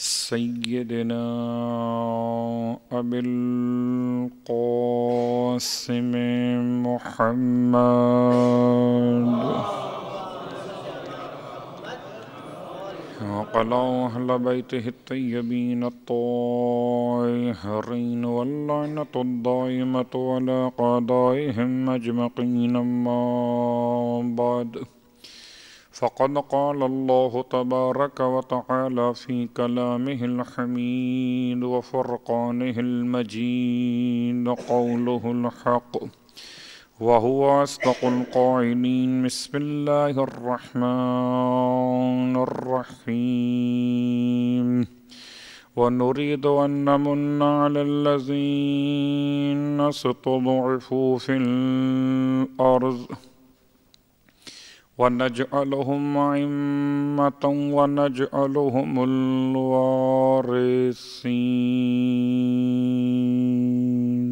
سيدنا أبي القاسم محمد وقال أهل بيته الطيبين الطاهرين واللعنة الدائمة على قضائهم أجمعين ما بعد فقد قال الله تبارك وتعالى في كلامه الحميد وفرقانه المجيد قوله الحق وهو أصدق القائلين بسم الله الرحمن الرحيم ونريد أن نمن على الذين استضعفوا في الأرض ونجعلهم أئمة ونجعلهم الوارثين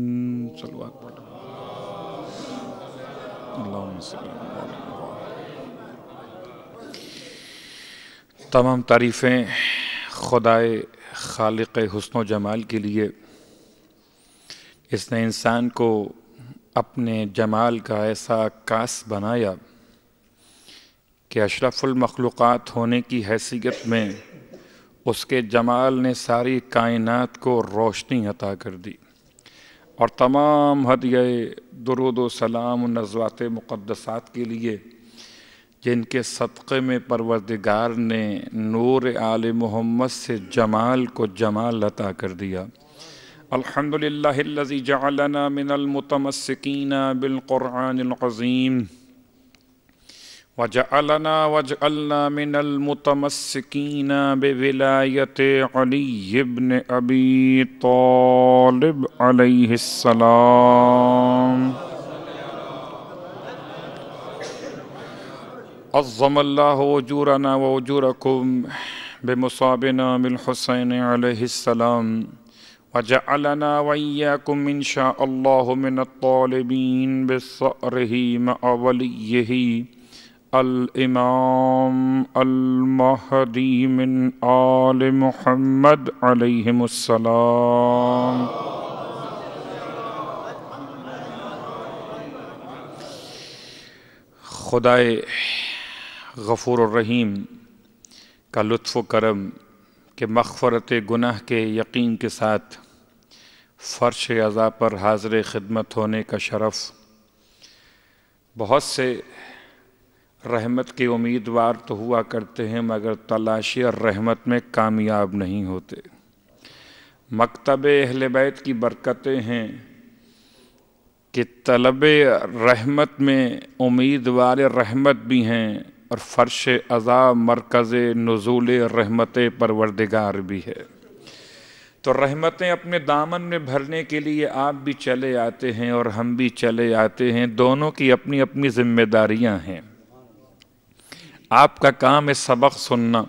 صلوات اللهم صل तमाम तारीफ़ें खुदाए खालिक हसन जमाल के लिए इसने इंसान को अपने जमाल का ऐसा कास बनाया कि अशरफुलमखलूक़ात होने की हैसियत में उसके जमाल ने सारी कायनात को रोशनी अता कर दी और तमाम हदय दरुद सलाम नजवात मुक़दसात के लिए जिनके सदक़े में परवरदिगार ने नूर आल मोहम्मद से जमाल को जमाल अता कर दिया अलहमदिल्लाजी जालना मिनलमतमसकिन बिलकुरानज़ीम वजअलना वजअलना मिनल मुतमस्किन बिविलायत अली इब्न अबी तालिब अलैहिस्सलाम अज़म अल्लाह वजूरना वजूरकुम बेमसाबिना बिलहुसैन अलैहिस्सलाम वजअलना वैयाकुम इंशा अल्लाह मिन अत्तालिबीन बिसअरही मअ वलियही الامام المهدي من آل محمد عليهم السلام खुदाए गफ़ूर रहीम का लुत्फ़ करम के मखफ़रत गुनाह के यकीन के साथ फ़र्श अज़ा पर हाजिर ख़िदमत होने का शरफ़ बहुत से रहमत के उम्मीदवार तो हुआ करते हैं मगर तलाशी और रहमत में कामयाब नहीं होते मकतब अहल बैत की बरकतें हैं कि तलब रहमत में उम्मीदवार रहमत भी हैं और फ़र्श अज़ा मरकज़ नज़ुल रहमत परवरदिगार भी है तो रहमतें अपने दामन में भरने के लिए आप भी चले आते हैं और हम भी चले आते हैं दोनों की अपनी अपनी जिम्मेदारियां हैं आपका काम है सबक सुनना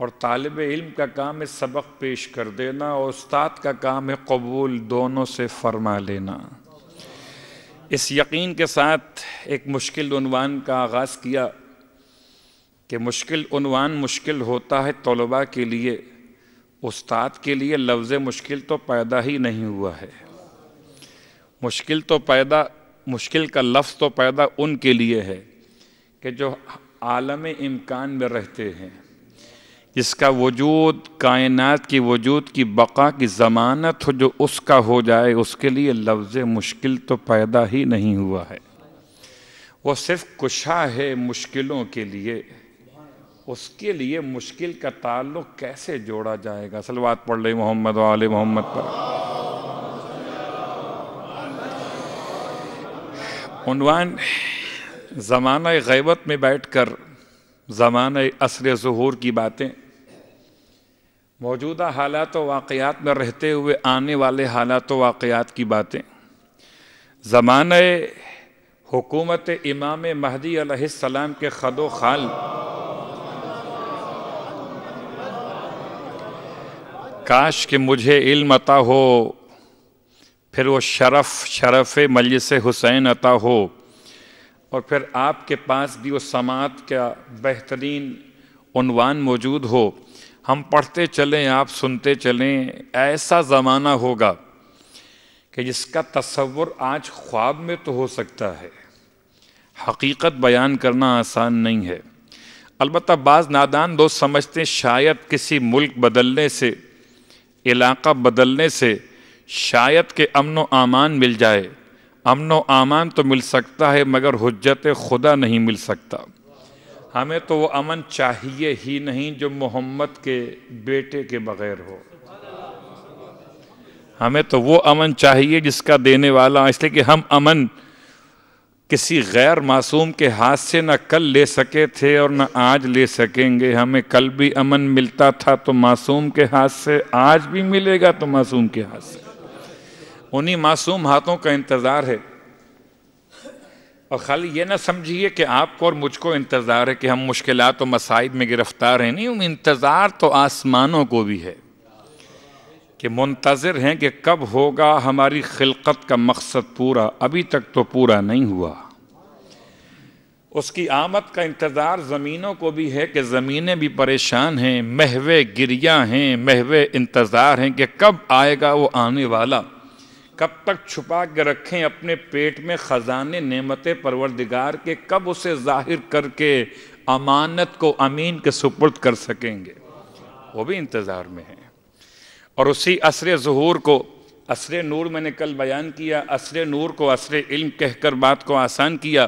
और तालब इल्म का काम है सबक पेश कर देना और उस्ताद का काम है कबूल दोनों से फरमा लेना इस यकीन के साथ एक मुश्किल उनवान का आगाज़ किया कि मुश्किल उनवान मुश्किल होता है तलबा के लिए उस्ताद के लिए लफ्ज़ मुश्किल तो पैदा ही नहीं हुआ है मुश्किल तो पैदा मुश्किल का लफ्ज़ तो पैदा उनके लिए है कि जो आलम इम्कान में रहते हैं जिसका वजूद कायनात की वजूद की बका की ज़मानत हो जो उसका हो जाए उसके लिए लफ्ज़ मुश्किल तो पैदा ही नहीं हुआ है वो सिर्फ कुशा है मुश्किलों के लिए उसके लिए मुश्किल का ताल्लुक कैसे जोड़ा जाएगा सलवात पढ़ ले मोहम्मद वाले मोहम्मद पर उनवान ज़मान गैबत में बैठ कर ज़मान असर जहूर की बातें मौजूदा हालात व वाक़ात में रहते हुए आने वाले हालात व वाक़ात की बातें ज़मान हुकूमत इमाम महदी अलैहिस्सलाम के खदो खाल काश कि मुझे इल्म अता हो फिर वो शरफ़ शरफ़ मलिस हुसैन अता हो और फिर आपके पास भी वो समात का बेहतरीन उनवान मौजूद हो हम पढ़ते चलें आप सुनते चलें ऐसा ज़माना होगा कि जिसका तस्वुर आज ख्वाब में तो हो सकता है हकीकत बयान करना आसान नहीं है अलबत् बाज़ नादान दोस्त समझते शायद किसी मुल्क बदलने से इलाका बदलने से शायद के अमन व अमान मिल जाए अमन व आमान तो मिल सकता है मगर हजत खुदा नहीं मिल सकता हमें तो वो अमन चाहिए ही नहीं जो मोहम्मद के बेटे के बगैर हो हमें तो वो अमन चाहिए जिसका देने वाला इसलिए कि हम अमन किसी गैर मासूम के हाथ से ना कल ले सके थे और ना आज ले सकेंगे हमें कल भी अमन मिलता था तो मासूम के हाथ से आज भी मिलेगा तो मासूम के हाथ से उन्हीं मासूम हाथों का इंतज़ार है और खाली ये ना समझिए कि आपको और मुझको इंतज़ार है कि हम मुश्किल और मसाइब में गिरफ्तार हैं नहीं इंतज़ार तो आसमानों को भी है कि मुंतज़र हैं कि कब होगा हमारी खिलकत का मकसद पूरा अभी तक तो पूरा नहीं हुआ उसकी आमद का इंतज़ार ज़मीनों को भी है कि ज़मीनें भी परेशान हैं महवे गिरिया हैं महवे इंतज़ार हैं कि कब आएगा वो आने वाला कब तक छुपा के रखें अपने पेट में ख़जाने नेमत परवरदिगार के कब उसे जाहिर करके अमानत को अमीन के सुपुर्द कर सकेंगे वो भी इंतज़ार में है और उसी असर जहूर को असर नूर मैंने कल बयान किया असर नूर को असर इल्म कहकर बात को आसान किया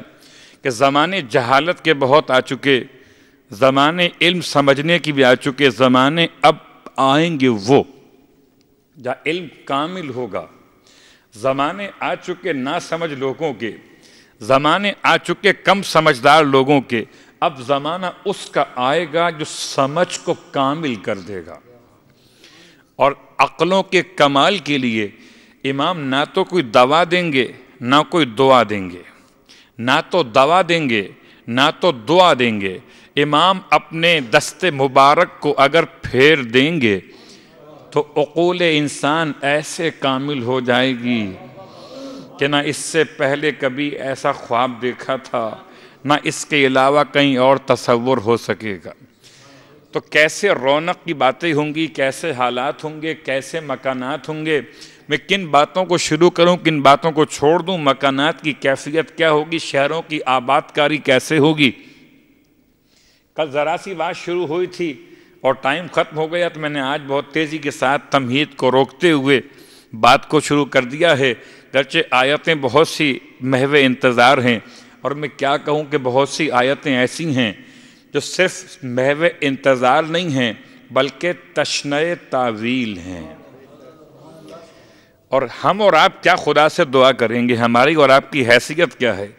कि ज़माने जहालत के बहुत आ चुके ज़माने इल्म समझने की भी आ चुके ज़माने अब आएंगे वो जहाँ इल्म कामिल होगा ज़माने आ चुके ना समझ लोगों के ज़माने आ चुके कम समझदार लोगों के अब ज़माना उसका आएगा जो समझ को कामिल कर देगा और अक़लों के कमाल के लिए इमाम ना तो कोई दवा देंगे ना कोई दुआ देंगे ना तो दवा देंगे ना तो दुआ देंगे इमाम अपने दस्ते मुबारक को अगर फेर देंगे तो अकूल इंसान ऐसे कामिल हो जाएगी कि ना इससे पहले कभी ऐसा ख्वाब देखा था ना इसके अलावा कहीं और तस्वुर हो सकेगा तो कैसे रौनक की बातें होंगी कैसे हालात होंगे कैसे मकानात होंगे मैं किन बातों को शुरू करूं किन बातों को छोड़ दूं मकानात की कैफियत क्या होगी शहरों की आबादकारी कैसे होगी कल ज़रा सी बात शुरू हुई थी और टाइम ख़त्म हो गया तो मैंने आज बहुत तेज़ी के साथ तमहीद को रोकते हुए बात को शुरू कर दिया है दरचे आयतें बहुत सी महव इंतज़ार हैं और मैं क्या कहूँ कि बहुत सी आयतें ऐसी हैं जो सिर्फ महव इंतज़ार नहीं हैं बल्कि तशन तावील हैं और हम और आप क्या खुदा से दुआ करेंगे हमारी और आपकी हैसियत क्या है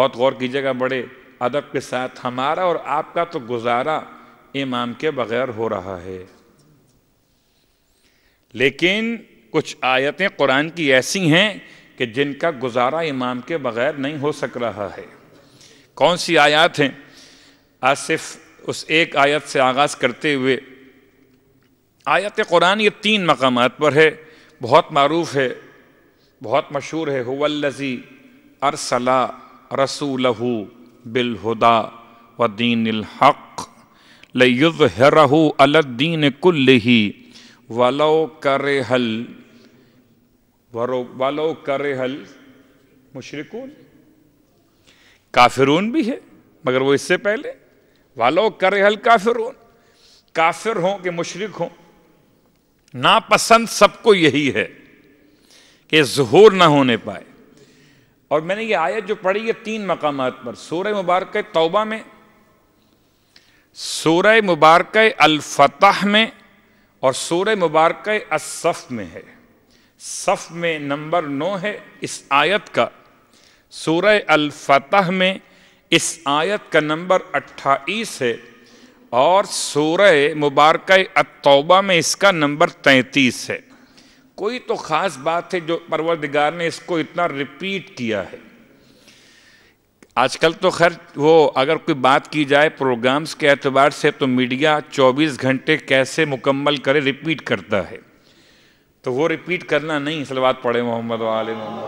बहुत गौर कीजिएगा बड़े अदब के साथ हमारा और आपका तो गुजारा इमाम के बगैर हो रहा है लेकिन कुछ आयतें कुरान की ऐसी हैं कि जिनका गुजारा इमाम के बगैर नहीं हो सक रहा है कौन सी आयत हैं आसिफ उस एक आयत से आगाज़ करते हुए आयत कुरान ये तीन मकाम पर है बहुत मरूफ है बहुत मशहूर है हुवल्लजी अरसला रसूलहू बिलहुदा व दीन हक़ लुजहरहू अलद्दीन कुल ही वलो करे हल वरो वलो करे हल मुशरकून काफिरून भी है मगर वो इससे पहले वालो करे हल काफिरून काफिर हो कि मुशरक हों नापसंद सबको यही है कि जहूर ना होने पाए और मैंने ये आयत जो पढ़ी है तीन मकाम पर सूर मुबारक तौबा में सूर्य मुबारक अलफ़तह में और सूर्य मुबारक असफ़ में है सफ़ में नंबर नौ है इस आयत का सूर्य अलफ़तह में इस आयत का नंबर अट्ठाईस है और सूर्य मुबारक अतौबा में इसका नंबर तैंतीस है कोई तो ख़ास बात है जो परवरदिगार ने इसको इतना रिपीट किया है आजकल तो खैर वो अगर कोई बात की जाए प्रोग्राम्स के एतबार से तो मीडिया 24 घंटे कैसे मुकम्मल करे रिपीट करता है तो वो रिपीट करना नहीं सलवात पढ़े मोहम्मद वाले मोहम्मद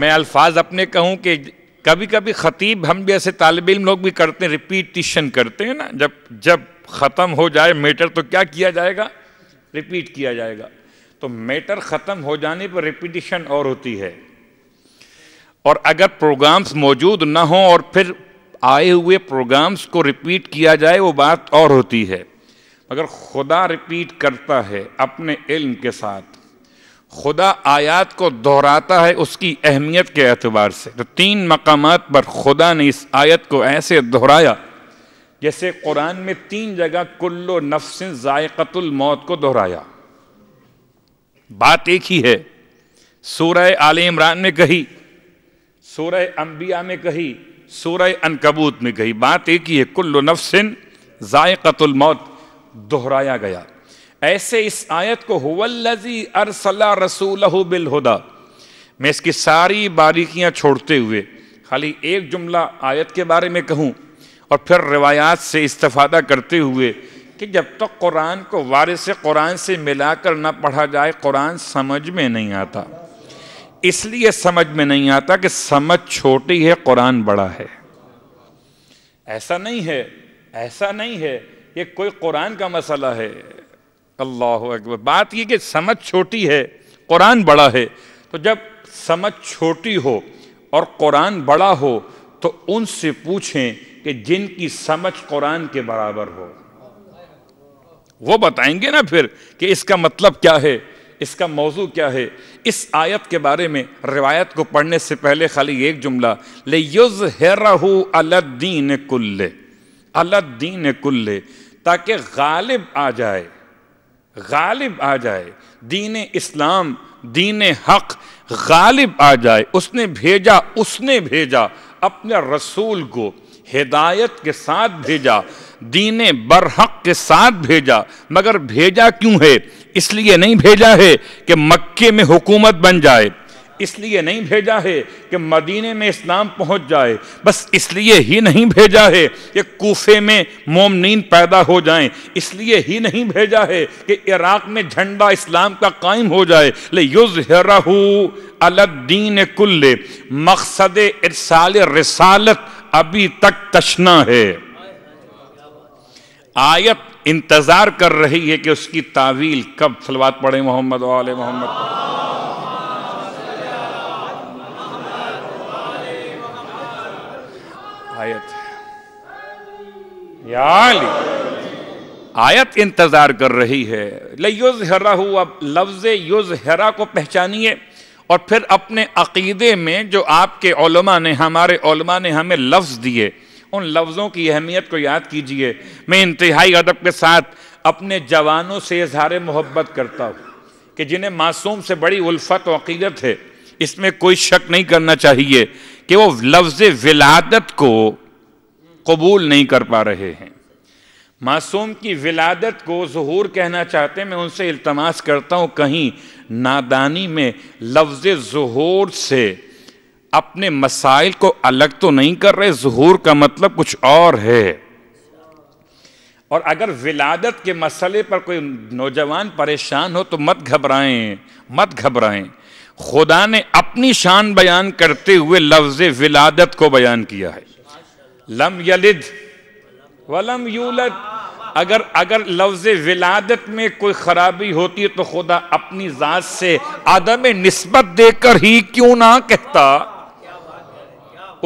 मैं अल्फाज अपने कहूँ कि कभी कभी ख़तीब हम जैसे तालब इम लोग भी करते हैं रिपीटिशन करते हैं ना जब जब ख़त्म हो जाए मेटर तो क्या किया जाएगा रिपीट किया जाएगा तो मैटर ख़त्म हो जाने पर रिपीटिशन और होती है और अगर प्रोग्राम्स मौजूद ना हों और फिर आए हुए प्रोग्राम्स को रिपीट किया जाए वो बात और होती है मगर खुदा रिपीट करता है अपने इल्म के साथ खुदा आयात को दोहराता है उसकी अहमियत के अतबार से तो तीन मकाम पर खुदा ने इस आयत को ऐसे दोहराया जैसे कुरान में तीन जगह कुल्लो नफ्सिन जायकतुल मौत को दोहराया बात एक ही है सूरह आले इमरान में कही सूरह अंबिया में कही सूरह अनकबूत में कही बात एक ही है कुल्ल नफसिन ज़ायक़तुल मौत दोहराया गया ऐसे इस आयत को हुवल्लजी अरसला रसूलहु बिल हुदा मैं इसकी सारी बारीकियां छोड़ते हुए खाली एक जुमला आयत के बारे में कहूं और फिर रिवायात से इस्तफादा करते हुए कि जब तक तो कुरान को वारिस कुरान से मिलाकर ना पढ़ा जाए कुरान समझ में नहीं आता इसलिए समझ में नहीं आता कि समझ छोटी है कुरान बड़ा है ऐसा नहीं है ऐसा नहीं है ये कोई कुरान का मसला है अल्लाह अकबर बात ये कि समझ छोटी है कुरान बड़ा है तो जब समझ छोटी हो और कुरान बड़ा हो तो उनसे पूछें कि जिनकी समझ कुरान के बराबर हो वो बताएंगे ना फिर कि इसका मतलब क्या है इसका मौजू क्या है इस आयत के बारे में रिवायत को पढ़ने से पहले खाली एक जुमला ले युज हेरहू अलद्दीन कुल्ले अलद्दीन कुल्ले ताकि गालिब आ जाए गालिब आ जाए दीन इस्लाम दीन हक गालिब आ जाए उसने भेजा उसने भेजा अपने रसूल को हिदायत के साथ भेजा दीन बरहक के साथ भेजा मगर भेजा क्यों है इसलिए नहीं भेजा है कि मक्के में हुकूमत बन जाए इसलिए नहीं भेजा है कि मदीने में इस्लाम पहुंच जाए बस इसलिए ही नहीं भेजा है कि कोफे में मोमनीन पैदा हो जाएं इसलिए ही नहीं भेजा है कि इराक में झंडा इस्लाम का कायम हो जाए ले युजहरहू अलद्दीन कुल्ले मकसद इरसाल रसालत अभी तक तशना है आयत इंतजार कर रही है कि उसकी तावील कब सलवात पढ़े मोहम्मद वाले मोहम्मद आयत याली आयत इंतजार कर रही है लयुज हरा हुआ लफ्ज युज हरा को पहचानिए और फिर अपने अकीदे में जो आपके ओलमा ने हमारे ओलमा ने हमें लफ्ज़ दिए उन लफ्ज़ों की अहमियत को याद कीजिए मैं इंतहाई अदब के साथ अपने जवानों से इजहार मोहब्बत करता हूँ कि जिन्हें मासूम से बड़ी उल्फत अकीदत है इसमें कोई शक नहीं करना चाहिए कि वो लफ्ज़ विलादत को कबूल नहीं कर पा रहे हैं मासूम की विलादत को जहूर कहना चाहते हैं मैं उनसे इल्तमास करता हूँ कहीं नादानी में लफ्ज़ जहूर से अपने मसाइल को अलग तो नहीं कर रहे जहूर का मतलब कुछ और है और अगर विलादत के मसले पर कोई नौजवान परेशान हो तो मत घबराएं मत घबराएं खुदा ने अपनी शान बयान करते हुए लफ्ज़ विलादत को बयान किया है लम यलिद वलम यूलत अगर अगर लफ्ज विलादत में कोई खराबी होती है तो खुदा अपनी जात से आदम नस्बत देकर ही क्यों ना कहता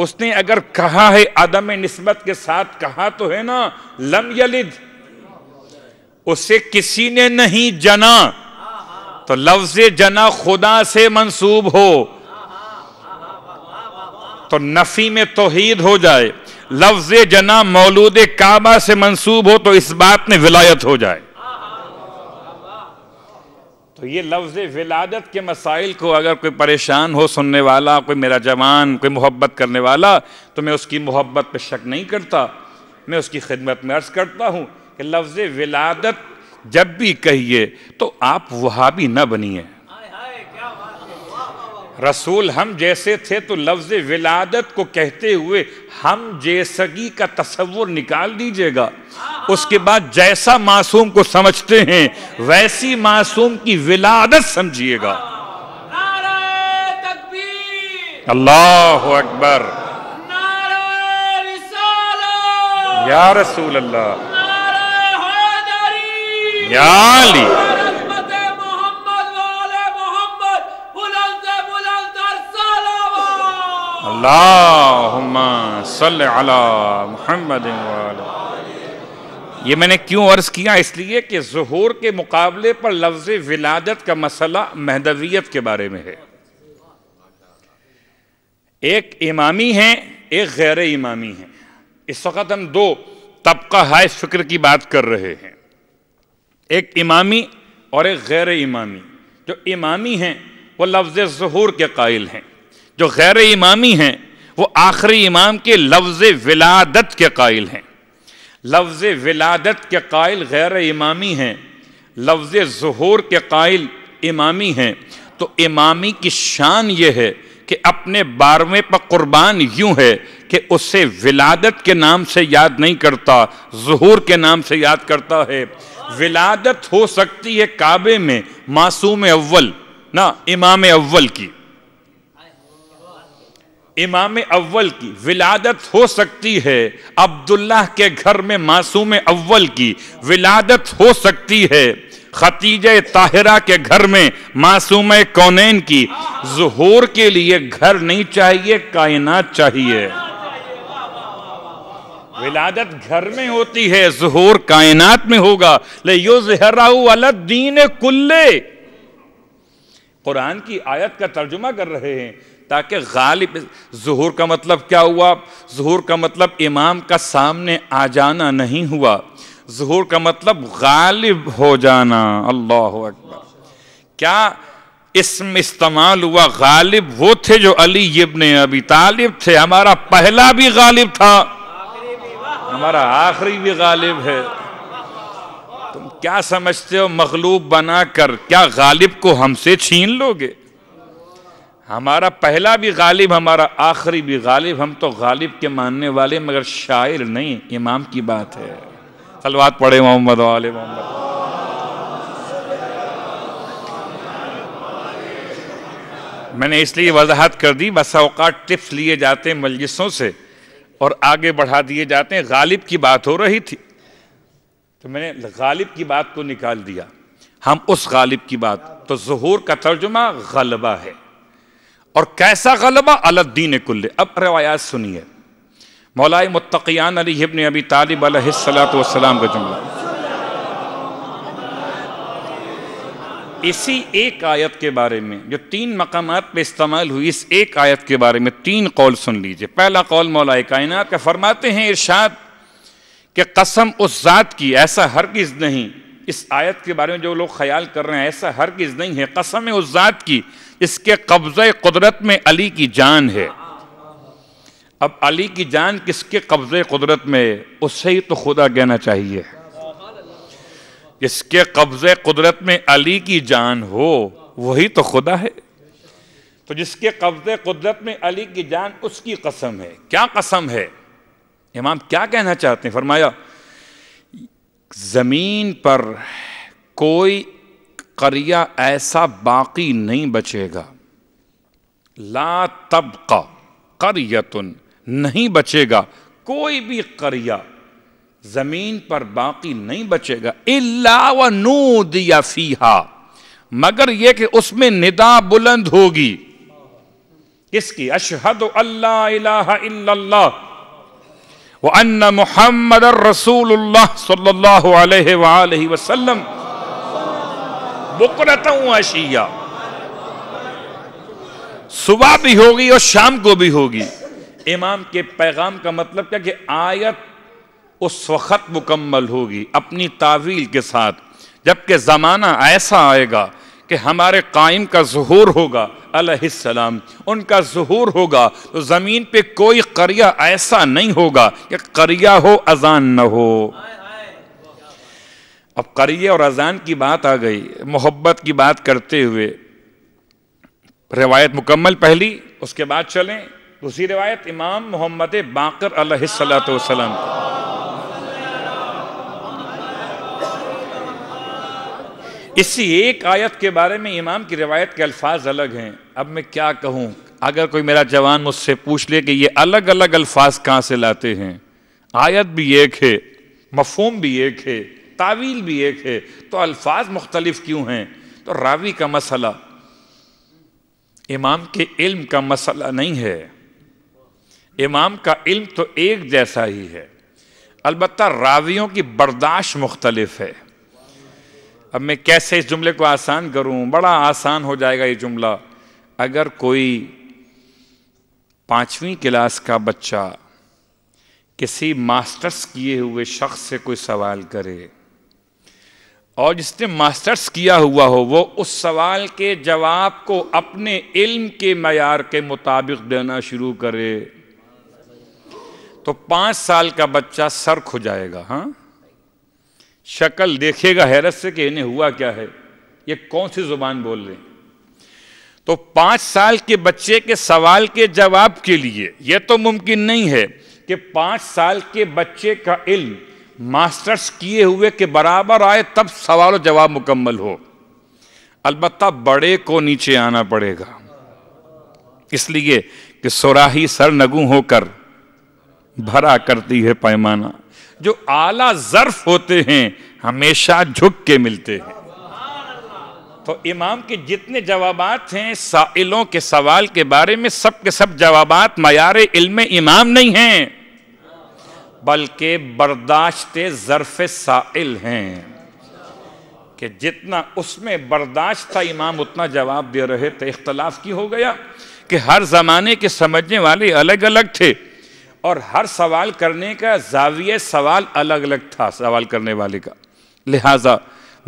उसने अगर कहा है आदम नस्बत के साथ कहा तो है ना लम यलिद उसे किसी ने नहीं जना तो लफ्ज जना खुदा से मंसूब हो तो नफी में तोहीद हो जाए लफ्ज जना मौलूद काबा से मंसूब हो तो इस बात में विलायत हो जाए तो ये लफ्ज विलादत के मसाइल को अगर कोई परेशान हो सुनने वाला कोई मेरा जवान कोई मोहब्बत करने वाला तो मैं उसकी मोहब्बत पर शक नहीं करता मैं उसकी खिदमत में अर्ज करता हूँ कि लफ्ज विलादत जब भी कहिए तो आप वहाबी ना बनिए रसूल हम जैसे थे तो लफ्ज़ विलादत को कहते हुए हम जैसगी का तस्वुर निकाल दीजिएगा उसके बाद जैसा मासूम को समझते हैं वैसी मासूम की विलादत समझिएगा अल्लाह अकबर या रसूल अल्लाह या अली अल्लाह मोहम्मद ये मैंने क्यों अर्ज़ किया इसलिए कि जहूर के मुकाबले पर लफ्ज़ विलादत का मसला महदवियत के बारे में है एक इमामी हैं एक गैर इमामी हैं इस वक्त हम दो तबका हाय फिक्र की बात कर रहे हैं एक इमामी और एक गैर इमामी जो इमामी हैं वो लफ्ज़ जहूर के कायल हैं जो गैर इमामी हैं वो आखिरी इमाम के लफ्ज़ विलादत के कायल हैं लफ्ज़ विलादत के कायल गैर इमामी हैं लफ्ज़ जहूर के कायल इमामी हैं तो इमामी की शान यह है कि अपने बारहवें पर कुर्बान यूं है कि उसे विलादत के नाम से याद नहीं करता जहूर के नाम से याद करता है विलादत हो सकती है काबे में मासूम अव्वल ना इमाम अव्वल की इमाम अव्वल की विलादत हो सकती है अब्दुल्लाह के घर में मासूम अव्वल की विलादत हो सकती है खतीज ताहिरा के घर में मासूम कौनैन की जहूर के लिए घर नहीं चाहिए कायनात चाहिए विलादत घर में होती है जहूर कायनात में होगा ले यो जहरा दीन कुल्ले कुरान की आयत का तर्जुमा कर रहे हैं ताकि गालिब जहूर का मतलब क्या हुआ जहूर का मतलब इमाम का सामने आ जाना नहीं हुआ जहूर का मतलब गालिब हो जाना अल्लाह अकबर क्या इसम इस्तेमाल हुआ गालिब वो थे जो अली इब्न अबी तालिब थे हमारा पहला भी गालिब था हमारा आखिरी भी गालिब है क्या समझते हो मखलूब बनाकर क्या गालिब को हमसे छीन लोगे हमारा पहला भी गालिब हमारा आखिरी भी गालिब हम तो गालिब के मानने वाले मगर शायर नहीं इमाम की बात है सलवाद पढ़े मोहम्मद वाले मोहम्मद मैंने इसलिए वजाहत कर दी बस अवकात टिप्स लिए जाते हैं मजलिसों से और आगे बढ़ा दिए जाते हैं गालिब की बात हो रही थी तो मैंने गालिब की बात को निकाल दिया हम उस गालिब की बात तो जहूर का तर्जुमा गलबा है और कैसा गलबा अलद्दीन कुल्ले अब रवायात सुनिए मौलाए मुतकियान अली ने अबी तालिब सलात वसलाम का जुमला इसी एक आयत के बारे में जो तीन मकाम पे इस्तेमाल हुई इस एक आयत के बारे में तीन कौल सुन लीजिए पहला कौल मौलाए कायनात का फरमाते हैं इरशाद कि कसम उस ज़ात की ऐसा हर किस नहीं इस आयत के बारे में जो लोग ख्याल कर रहे हैं ऐसा हर किस नहीं है कसम उस ज़ात की इसके कब्ज़ कुदरत में अली की जान है अब अली की जान किसके कब्ज़ कुदरत में उससे ही तो खुदा कहना चाहिए जिसके कब्ज़ कुदरत में अली की जान हो वही तो खुदा है तो जिसके कब्ज़ कुदरत में अली की जान उसकी कसम है क्या कसम है इमाम क्या कहना चाहते हैं फरमाया ज़मीन पर कोई करिया ऐसा बाकी नहीं बचेगा ला तबका करयतुन नहीं बचेगा कोई भी करिया ज़मीन पर बाकी नहीं बचेगा इल्ला व नूद या फीहा मगर यह कि उसमें निदा बुलंद होगी किसकी अशहद अल्लाह वन मोहम्मद रसूल सल्लाम बुकरत अशिया सुबह भी होगी और शाम को भी होगी इमाम के पैगाम का मतलब क्या कि आयत उस वक़्त मुकम्मल होगी अपनी तावील के साथ जबकि ज़माना ऐसा आएगा कि हमारे कायम का जहूर होगा अलैहिस्सलाम उनका जहूर होगा तो ज़मीन पे कोई करिया ऐसा नहीं होगा कि करिया हो अजान न हो अब करिए और अजान की बात आ गई मोहब्बत की बात करते हुए रिवायत मुकम्मल पहली उसके बाद चलें दूसरी रिवायत इमाम मोहम्मद बाकर अलैहिस्सलाम इसी एक आयत के बारे में इमाम की रिवायत के अल्फाज अलग हैं अब मैं क्या कहूँ अगर कोई मेरा जवान मुझसे पूछ ले कि ये अलग अलग अल्फाज कहाँ से लाते हैं आयत भी एक है मफहम भी एक है तावील भी एक है तो अल्फाज मुख्तलिफ क्यों हैं तो रावी का मसला इमाम के इल्म का मसला नहीं है इमाम का इल्म तो एक जैसा ही है अलबत् रावियों की बर्दाश्त मुख्तलिफ है अब मैं कैसे इस जुमले को आसान करूं बड़ा आसान हो जाएगा ये जुमला अगर कोई पांचवी क्लास का बच्चा किसी मास्टर्स किए हुए शख्स से कोई सवाल करे और जिसने मास्टर्स किया हुआ हो वो उस सवाल के जवाब को अपने इल्म के मैार के मुताबिक देना शुरू करे तो पांच साल का बच्चा सर्क हो जाएगा हाँ शक्ल देखेगा हैरत से कि इन्हें हुआ क्या है ये कौन सी जुबान बोल रहे तो पांच साल के बच्चे के सवाल के जवाब के लिए यह तो मुमकिन नहीं है कि पांच साल के बच्चे का इल्म मास्टर्स किए हुए के बराबर आए तब सवाल और जवाब मुकम्मल हो अलबत् बड़े को नीचे आना पड़ेगा इसलिए कि सुराही नगू होकर भरा करती है पैमाना जो आला जर्फ होते हैं हमेशा झुक के मिलते हैं तो इमाम के जितने जवाब हैं साइलों के सवाल के बारे में सब के सब जवाब मैार इल्म इमाम नहीं हैं बल्कि बर्दाश्त ज़रफ़ साइल हैं कि जितना उसमें बर्दाश्त था इमाम उतना जवाब दे रहे थे इख्तलाफ की हो गया कि हर ज़माने के समझने वाले अलग अलग थे और हर सवाल करने का जाविय सवाल अलग अलग था सवाल करने वाले का लिहाजा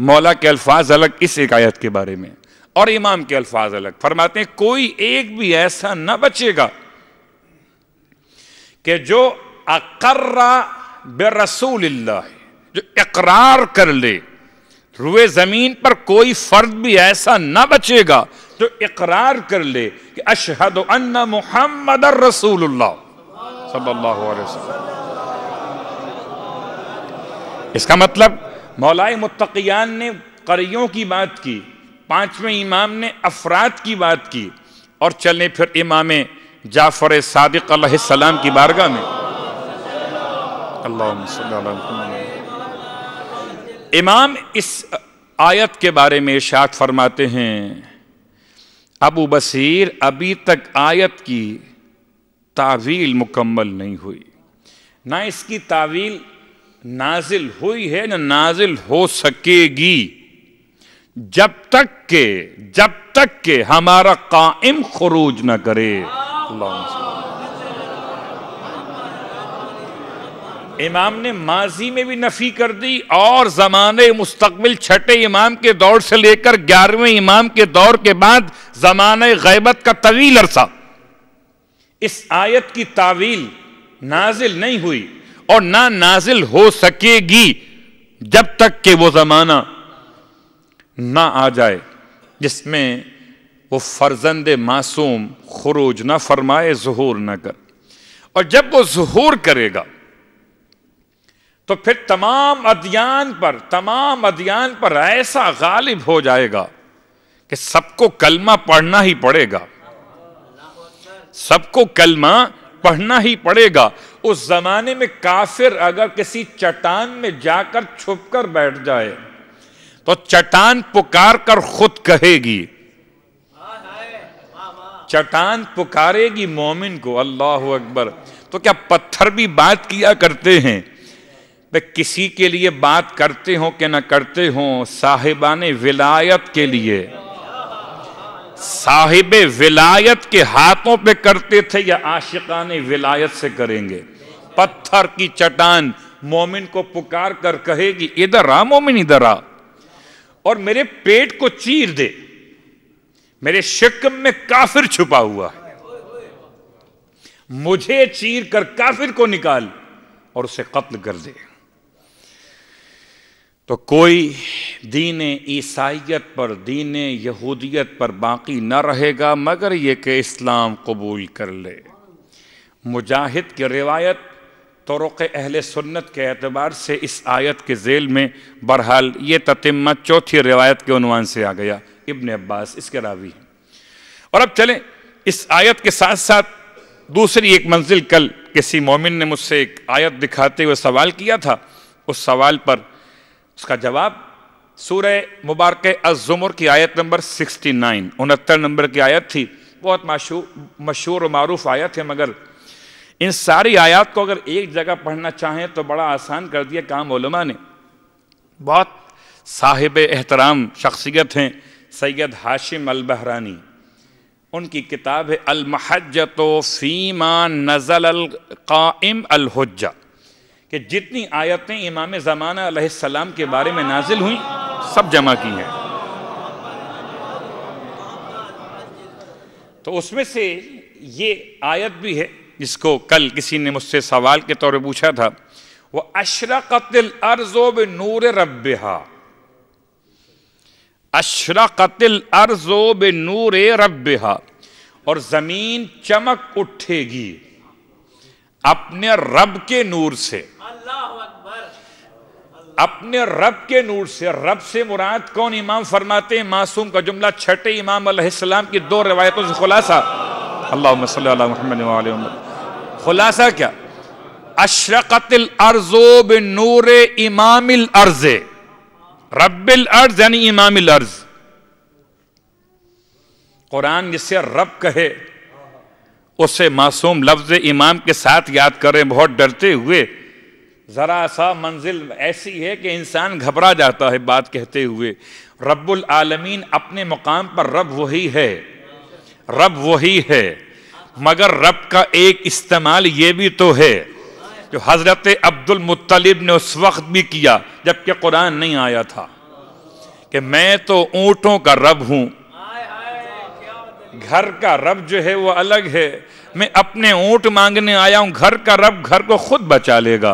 मौला के अल्फाज अलग इस शिकायत के बारे में और इमाम के अल्फाज अलग फरमाते हैं कोई एक भी ऐसा ना बचेगा कि जो अकर्रा बेरसूल जो इकरार कर ले रुए ज़मीन पर कोई फ़र्द भी ऐसा ना बचेगा जो इकरार कर ले कि अशहद अन्ना मुहम्मद रसूलुल्लाह सल्लल्लाहु अलैहि वसल्लम इसका मतलब मौलाए मुतकियान ने करियों की बात की पांचवें इमाम ने अफराद की बात की और चलने फिर इमाम जाफर सादिक सलाम की बारगाह में अल्लाह इमाम इस आयत के बारे में इशात फरमाते हैं अबू बसीर अभी तक आयत की तावील मुकम्मल नहीं हुई ना इसकी तावील नाजिल हुई है ना नाजिल हो सकेगी जब तक के जब तक के हमारा कायम खरूज ना करे इमाम ने माजी में भी नफी कर दी और जमाने मुस्तबिल छठे इमाम के दौर से लेकर ग्यारहवें इमाम के दौर के बाद जमाने गैबत का तवील अरसा इस आयत की तावील नाजिल नहीं हुई और ना नाजिल हो सकेगी जब तक कि वो ज़माना ना आ जाए जिसमें वो फर्जंद मासूम खरूज ना फरमाए जहूर ना कर और जब वो जहूर करेगा तो फिर तमाम अध्ययन पर तमाम अध्ययन पर ऐसा गालिब हो जाएगा कि सबको कलमा पढ़ना ही पड़ेगा सबको कलमा पढ़ना ही पड़ेगा उस जमाने में काफिर अगर किसी चट्टान में जाकर छुपकर बैठ जाए तो चट्टान पुकार कर खुद कहेगी चट्टान पुकारेगी मोमिन को अल्लाह अकबर तो क्या पत्थर भी बात किया करते हैं तो किसी के लिए बात करते हो कि ना करते हो साहिबान विलायत के लिए साहिब विलायत के हाथों पे करते थे या आशिकान विलायत से करेंगे पत्थर की चटान मोमिन को पुकार कर कहेगी इधर आ मोमिन इधर आ और मेरे पेट को चीर दे मेरे शिकम में काफिर छुपा हुआ है मुझे चीर कर काफिर को निकाल और उसे कत्ल कर दे तो कोई दीन ईसाइत पर दीन यहूदियत पर बाकी न रहेगा मगर ये कि इस्लाम कबूल कर ले मुजाहिद की रिवायत तोरक़ अहल सुन्नत के अतबार से इस आयत के जेल में बहरहाल ये ततिम्मा चौथी रिवायत के अनवान से आ गया इबन अब्बास इसके रावी है और अब चलें इस आयत के साथ साथ दूसरी एक मंजिल कल किसी मोमिन ने मुझसे एक आयत दिखाते हुए सवाल किया था उस सवाल पर उसका जवाब सूर्य मुबारक अजुमर की आयत नंबर 69 उनहत्तर नंबर की आयत थी बहुत मशहूर और मरूफ आयत है मगर इन सारी आयत को अगर एक जगह पढ़ना चाहें तो बड़ा आसान कर दिया काम उलमा ने बहुत साहिब एहतराम शख्सियत हैं सैयद हाशिम अल बहरानी उनकी किताब है अलमहजत फ़ीमा नज़ल अल काम अलहजा कि जितनी आयतें इमाम ज़माना सलाम के बारे में नाजिल हुई सब जमा की हैं तो उसमें से ये आयत भी है जिसको कल किसी ने मुझसे सवाल के तौर पर पूछा था वह अशरकतिल बे नूर रबहा अशरकतिल बे नूर रबहा और ज़मीन चमक उठेगी अपने रब के नूर से अपने रब के नूर से रब से मुराद कौन इमाम फरमाते हैं मासूम का जुमला छठे इमाम अलैहिस्सलाम की दो रिवायतों से खुलासा अल्लाह खुलासा क्या अशरकतिल अर्जो नूर इमामिल अर्ज रबिल अर्ज यानी इमामिल अर्ज कुरान जिसे रब कहे उसे मासूम लफ्ज इमाम के साथ याद करें बहुत डरते हुए ज़रा सा मंजिल ऐसी है कि इंसान घबरा जाता है बात कहते हुए रब्बुल आलमीन अपने मुकाम पर रब वही है रब वही है मगर रब का एक इस्तेमाल ये भी तो है जो हज़रत अब्दुल मुत्तलिब ने उस वक्त भी किया जबकि कुरान नहीं आया था कि मैं तो ऊँटों का रब हूँ घर का रब जो है वो अलग है मैं अपने ऊंट मांगने आया हूं घर का रब घर को खुद बचा लेगा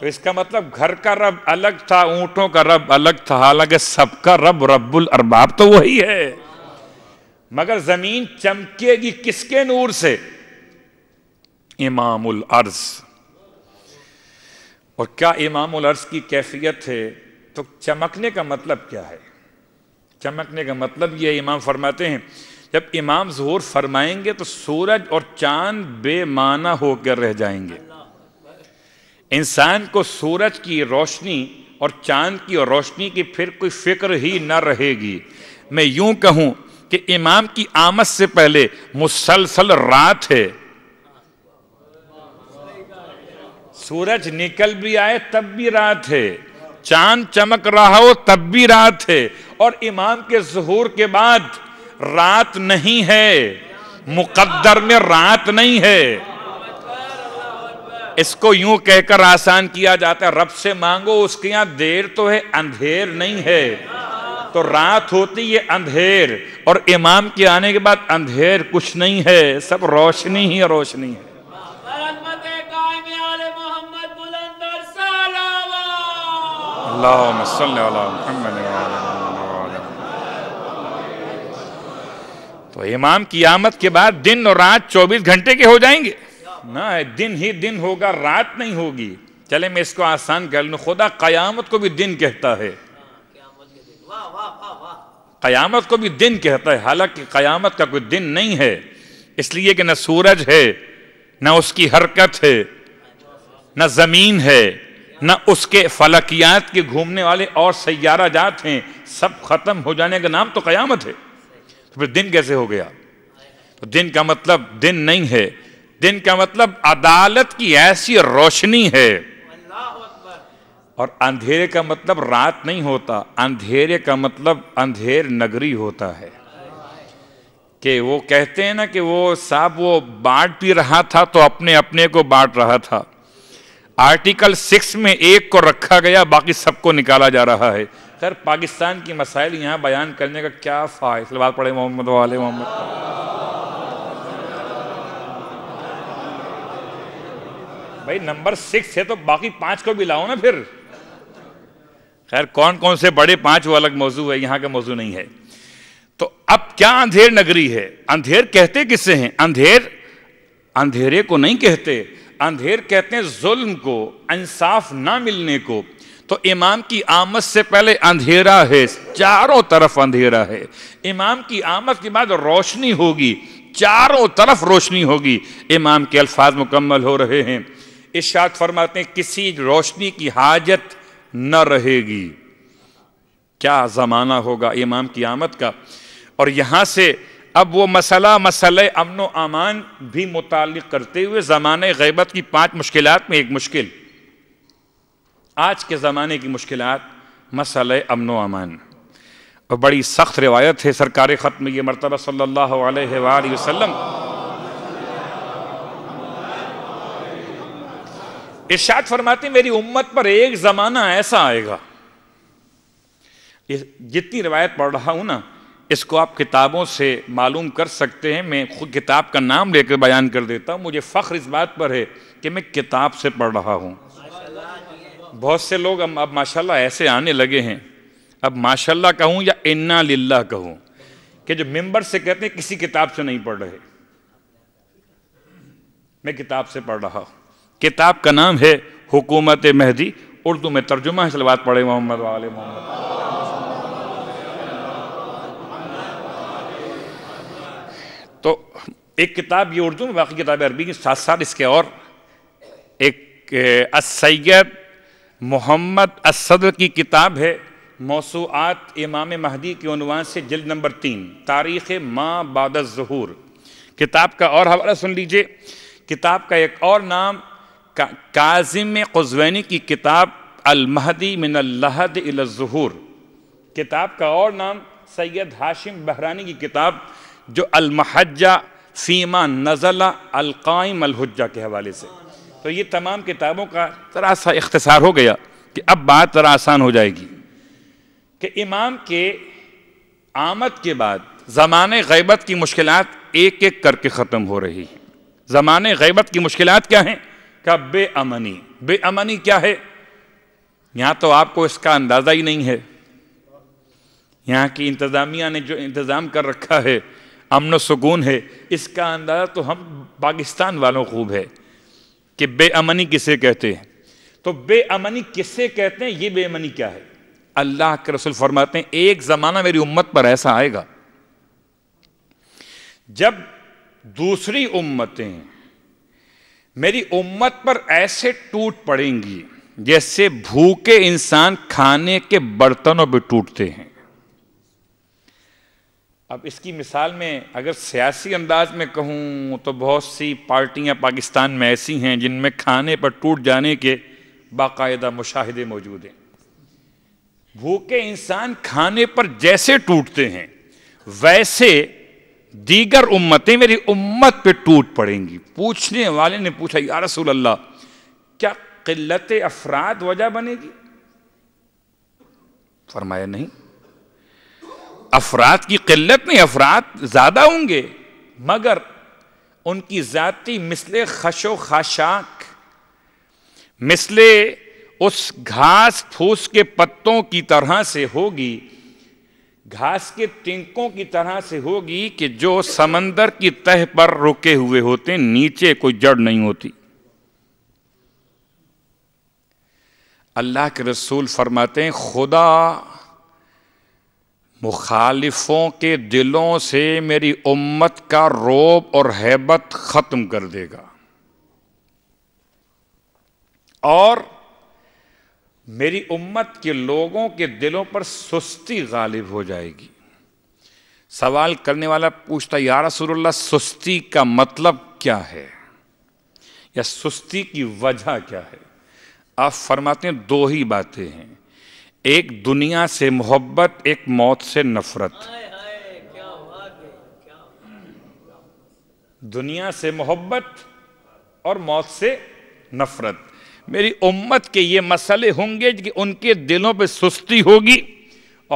तो इसका मतलब घर का रब अलग था ऊंटों का रब अलग था हालांकि सबका रब रब्बुल अरबाब तो वही है मगर जमीन चमकेगी किसके नूर से इमामुल अर्ज और क्या इमामुल अर्ज की कैफियत है तो चमकने का मतलब क्या है चमकने का मतलब यह इमाम फरमाते हैं जब इमाम जोर फरमाएंगे तो सूरज और चांद बेमाना होकर रह जाएंगे इंसान को सूरज की रोशनी और चांद की और रोशनी की फिर कोई फिक्र ही न रहेगी मैं यूं कहूं कि इमाम की आमद से पहले मुसलसल रात है सूरज निकल भी आए तब भी रात है चांद चमक रहा हो तब भी रात है और इमाम के जहूर के बाद रात नहीं है मुकद्दर में रात नहीं है इसको यूं कहकर आसान किया जाता है रब से मांगो उसके यहां देर तो है अंधेर नहीं है तो रात होती है अंधेर और इमाम के आने के बाद अंधेर कुछ नहीं है सब रोशनी ही रोशनी है اللهم صل على محمد तो इमाम कियामत के बाद दिन और रात 24 घंटे के हो जाएंगे ना दिन ही दिन होगा रात नहीं होगी चले मैं इसको आसान कर लू खुदा कयामत को भी दिन कहता है कयामत को भी दिन कहता है हालांकि कयामत का कोई दिन नहीं है इसलिए कि न सूरज है न उसकी हरकत है न जमीन है न उसके फलकियात के घूमने वाले और सैारा जात हैं सब खत्म हो जाने का नाम तो क़यामत है तो फिर दिन कैसे हो गया तो दिन का मतलब दिन नहीं है दिन का मतलब अदालत की ऐसी रोशनी है और अंधेरे का मतलब रात नहीं होता अंधेरे का मतलब अंधेर नगरी होता है कि वो कहते हैं ना कि वो साहब वो बांट भी रहा था तो अपने अपने को बांट रहा था आर्टिकल सिक्स में एक को रखा गया बाकी सबको निकाला जा रहा है खैर पाकिस्तान की मसाइल यहाँ बयान करने का क्या फायसल बात पड़े मोहम्मद वाले मोहम्मद भाई नंबर सिक्स है तो बाकी पांच को भी लाओ ना फिर खैर कौन कौन से बड़े पांच वो अलग मौजू है यहाँ का मौजू नहीं है तो अब क्या अंधेर नगरी है अंधेर कहते किसे हैं अंधेर अंधेरे को नहीं कहते अंधेर कहते हैं जुल्म को इंसाफ ना मिलने को तो इमाम की आमद से पहले अंधेरा है चारों तरफ अंधेरा है इमाम की आमद के बाद रोशनी होगी चारों तरफ रोशनी होगी इमाम के अल्फाज मुकम्मल हो रहे हैं इशात फरमाते हैं किसी रोशनी की हाजत न रहेगी क्या ज़माना होगा इमाम की आमद का और यहां से अब वो मसला मसल अमन अमान भी मुतल करते हुए ज़माने गैबत की पांच मुश्किल में एक मुश्किल आज के ज़माने की मुश्किल मसल अमन अमान और बड़ी सख्त रिवायत है सरकार खत्म में ये मरतबा सल्ला वसम इर्शाद फरमाते मेरी उम्मत पर एक ज़माना ऐसा आएगा जितनी रिवायत पढ़ रहा हूं ना इसको आप किताबों से मालूम कर सकते हैं मैं खुद किताब का नाम लेकर बयान कर देता हूँ मुझे फ़ख्र इस बात पर है कि मैं किताब से पढ़ रहा हूँ बहुत से लोग अब अब माशाल्लाह ऐसे आने लगे हैं अब माशाल्लाह कहूँ या इन्ना लिल्ला कहूँ कि जो मेंबर से कहते हैं किसी किताब से नहीं पढ़ रहे मैं किताब से पढ़ रहा हूँ किताब का नाम है हुकूमत महदी उर्दू में तर्जुमा है सलवात पढ़े मोहम्मद वाले मोहम्मद तो एक किताब ये उर्दू में बाकी किताब अरबी के साथ साथ इसके और एक असैद मोहम्मद असद की किताब है मौसूआत इमाम महदी के अनवान से जल्द नंबर तीन तारीख़ माँ बाद जहूर किताब का और हवाला सुन लीजिए किताब का एक और नाम का, काजिम कजवैनी की किताब अलमहदी मिनहद जहूर किताब का और नाम सैयद हाशिम बहरानी की किताब जो अलमहजा सीमा नज़ला अलकाइम अलहजा के हवाले से तो ये तमाम किताबों का तरा सा इख्तसार हो गया कि अब बात तरा आसान हो जाएगी कि इमाम के आमद के बाद ज़मान गैबत की मुश्किल एक एक करके ख़त्म हो रही हैं ज़मान गैबत की मुश्किल क्या हैं क्या बेअमनी बेअमनी क्या है यहाँ तो आपको इसका अंदाज़ा ही नहीं है यहाँ की इंतज़ामिया ने जो इंतज़ाम कर रखा है अमन सुकून है इसका अंदाज़ा तो हम पाकिस्तान वालों खूब है कि बेअमनी किसे कहते हैं तो बेअमनी किसे कहते हैं ये बेअमनी क्या है अल्लाह के रसूल फरमाते हैं एक ज़माना मेरी उम्मत पर ऐसा आएगा जब दूसरी उम्मतें मेरी उम्मत पर ऐसे टूट पड़ेंगी जैसे भूखे इंसान खाने के बर्तनों पर टूटते हैं अब इसकी मिसाल में अगर सियासी अंदाज में कहूँ तो बहुत सी पार्टियाँ पाकिस्तान में ऐसी हैं जिनमें खाने पर टूट जाने के बाकायदा मुशाहदे मौजूद हैं भूखे इंसान खाने पर जैसे टूटते हैं वैसे दीगर उम्मतें मेरी उम्मत पे टूट पड़ेंगी पूछने वाले ने पूछा या रसूल अल्लाह क्या किल्लत अफराद वजह बनेगी फरमाया नहीं अफराद की किल्लत नहीं अफराद ज़्यादा होंगे मगर उनकी जाति मिसले खशो खाशाक मिसले उस घास फूस के पत्तों की तरह से होगी घास के तिंकों की तरह से होगी कि जो समंदर की तह पर रुके हुए होते नीचे कोई जड़ नहीं होती अल्लाह के रसूल फरमाते हैं खुदा मुखालिफों के दिलों से मेरी उम्मत का रोब और हैबत ख़त्म कर देगा और मेरी उम्मत के लोगों के दिलों पर सुस्ती गालिब हो जाएगी सवाल करने वाला पूछता या रसूलुल्लाह सुस्ती का मतलब क्या है या सुस्ती की वजह क्या है आप फरमाते हैं दो ही बातें हैं एक दुनिया से मोहब्बत एक मौत से नफरत दुनिया से मोहब्बत और मौत से नफरत मेरी उम्मत के ये मसले होंगे कि उनके दिलों पे सुस्ती होगी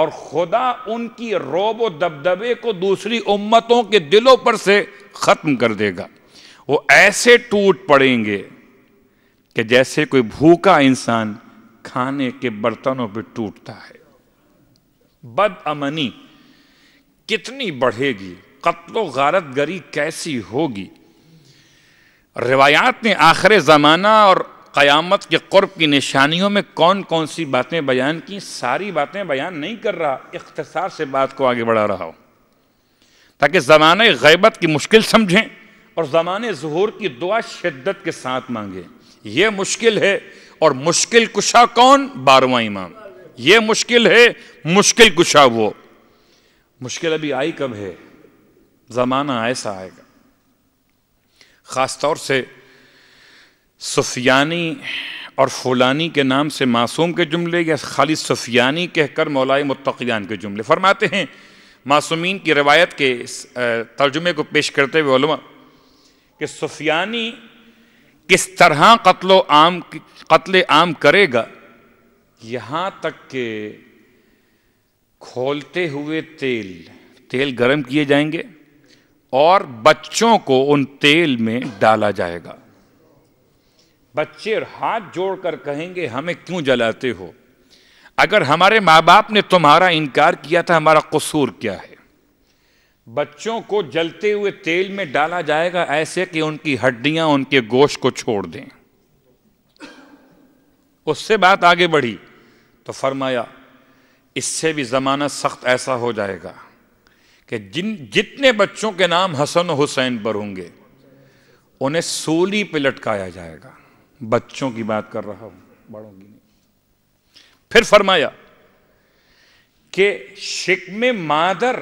और खुदा उनकी रोब दबदबे को दूसरी उम्मतों के दिलों पर से ख़त्म कर देगा वो ऐसे टूट पड़ेंगे कि जैसे कोई भूखा इंसान खाने के बर्तनों पे टूटता है बदअमनी कितनी बढ़ेगी कत्लो गारत गरी कैसी होगी रिवायात ने आखिर ज़माना और क़यामत के क़ुर्ब की निशानियों में कौन कौन सी बातें बयान की सारी बातें बयान नहीं कर रहा इख्तसार से बात को आगे बढ़ा रहा हो ताकि ज़माने गैबत की मुश्किल समझें और ज़माने जहूर की दुआ शिद्दत के साथ मांगें यह मुश्किल है और मुश्किल कुशा कौन बारवा इमाम ये मुश्किल है मुश्किल कुशा वो मुश्किल अभी आई कब है ज़माना ऐसा आएगा ख़ास तौर से सुफियानी और फुलानी के नाम से मासूम के जुमले या खाली सुफियानी कहकर मौलाई मुतकियान के जुमले फरमाते हैं मासूमीन की रवायत के तर्जुमे को पेश करते हुए कि सुफियानी किस तरह कत्लो आम कत्ल आम करेगा यहाँ तक के खोलते हुए तेल तेल गर्म किए जाएंगे और बच्चों को उन तेल में डाला जाएगा बच्चे हाथ जोड़कर कहेंगे हमें क्यों जलाते हो अगर हमारे माँ बाप ने तुम्हारा इनकार किया था हमारा कसूर क्या है बच्चों को जलते हुए तेल में डाला जाएगा ऐसे कि उनकी हड्डियां उनके गोश्त को छोड़ दें उससे बात आगे बढ़ी तो फरमाया इससे भी ज़माना सख्त ऐसा हो जाएगा कि जिन जितने बच्चों के नाम हसन हुसैन पर होंगे उन्हें सोली पे लटकाया जाएगा बच्चों की बात कर रहा हूं बड़ों की नहीं फिर फरमाया कि शिकमे मादर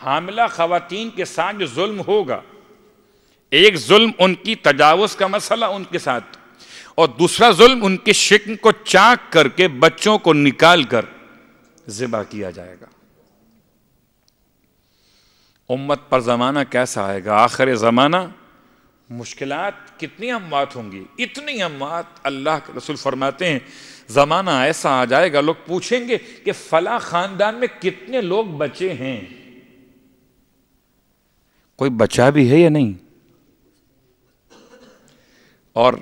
हामिला खातन के साथ जो जुल्म होगा एक जुल्म उनकी तजावज़ का मसला उनके साथ और दूसरा जुल्म उनके शिक्न को चाक करके बच्चों को निकाल कर ज़िबा किया जाएगा उम्मत पर ज़माना कैसा आएगा आखिर ज़माना मुश्किल कितनी अमवात होंगी इतनी अमवात अल्लाह के रसुल फरमाते हैं ज़माना ऐसा आ जाएगा लोग पूछेंगे कि फ़ला ख़ानदान में कितने लोग बचे हैं कोई बचा भी है या नहीं और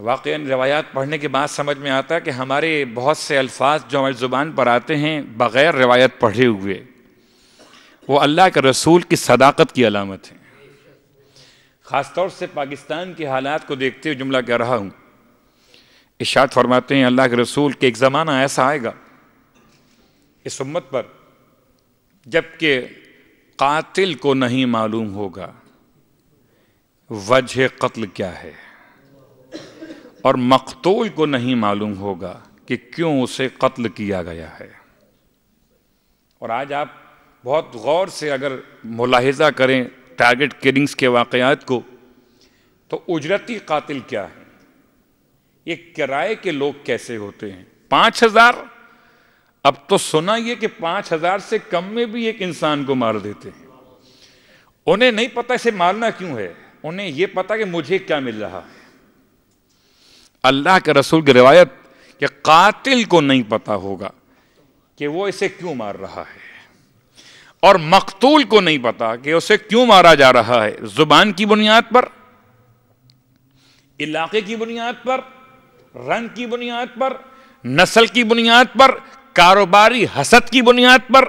वाक़ रवायात पढ़ने के बाद समझ में आता है कि हमारे बहुत से अल्फाज जो हमारी ज़ुबान पर आते हैं बग़ैर रवायत पढ़े हुए वो अल्लाह के रसूल की सदाकत की अलामत है ख़ास तौर से पाकिस्तान के हालात को देखते हुए जुमला कह रहा हूँ इशात फरमाते हैं अल्लाह के रसूल के एक ज़माना ऐसा आएगा इस उम्मत पर जबकि कातिल को नहीं मालूम होगा वजह कत्ल क्या है और मकतूल को नहीं मालूम होगा कि क्यों उसे कत्ल किया गया है और आज आप बहुत गौर से अगर मुलाहजा करें टारगेट किलिंग्स के वाकयात को तो उजरती कातिल क्या है ये किराए के लोग कैसे होते हैं पाँच हज़ार अब तो सुना ये कि पांच हजार से कम में भी एक इंसान को मार देते हैं उन्हें नहीं पता इसे मारना क्यों है उन्हें यह पता कि मुझे क्या मिल रहा है अल्लाह के रसूल की रिवायत के कातिल को नहीं पता होगा कि वो इसे क्यों मार रहा है और मकतूल को नहीं पता कि उसे क्यों मारा जा रहा है जुबान की बुनियाद पर इलाके की बुनियाद पर रंग की बुनियाद पर नस्ल की बुनियाद पर कारोबारी हसद की बुनियाद पर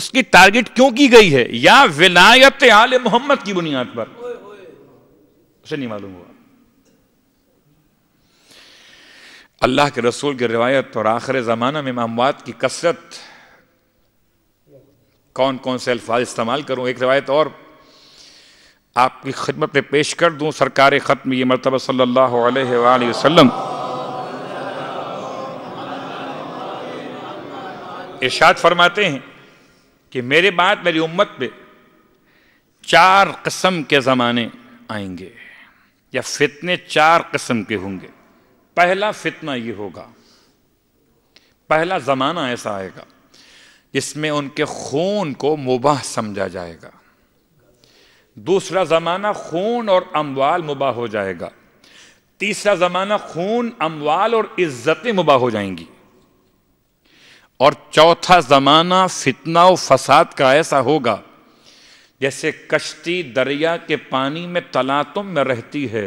उसकी टारगेट क्यों की गई है या विलायत आल मोहम्मद की बुनियाद पर उसे नहीं मालूम हुआ अल्लाह के रसूल की रिवायत और आखिर ज़माना में मामवाद की कसरत कौन कौन से अल्फाज इस्तेमाल करूं एक रिवायत और आपकी खिदमत में पेश कर दूं सरकार ख़त्म ये मरतबा सल्लल्लाहु अलैहि वसल्लम इर्शाद फरमाते हैं कि मेरे बाद मेरी उम्मत पे चार कस्म के ज़माने आएंगे या फितने चार कस्म के होंगे पहला फितना ये होगा पहला ज़माना ऐसा आएगा जिसमें उनके खून को मुबाह समझा जाएगा दूसरा ज़माना खून और अमवाल मुबाह हो जाएगा तीसरा ज़माना खून अमवाल और इज्जतें मुबाह हो जाएंगी और चौथा ज़माना फितना और फसाद का ऐसा होगा जैसे कश्ती दरिया के पानी में तलातुम में रहती है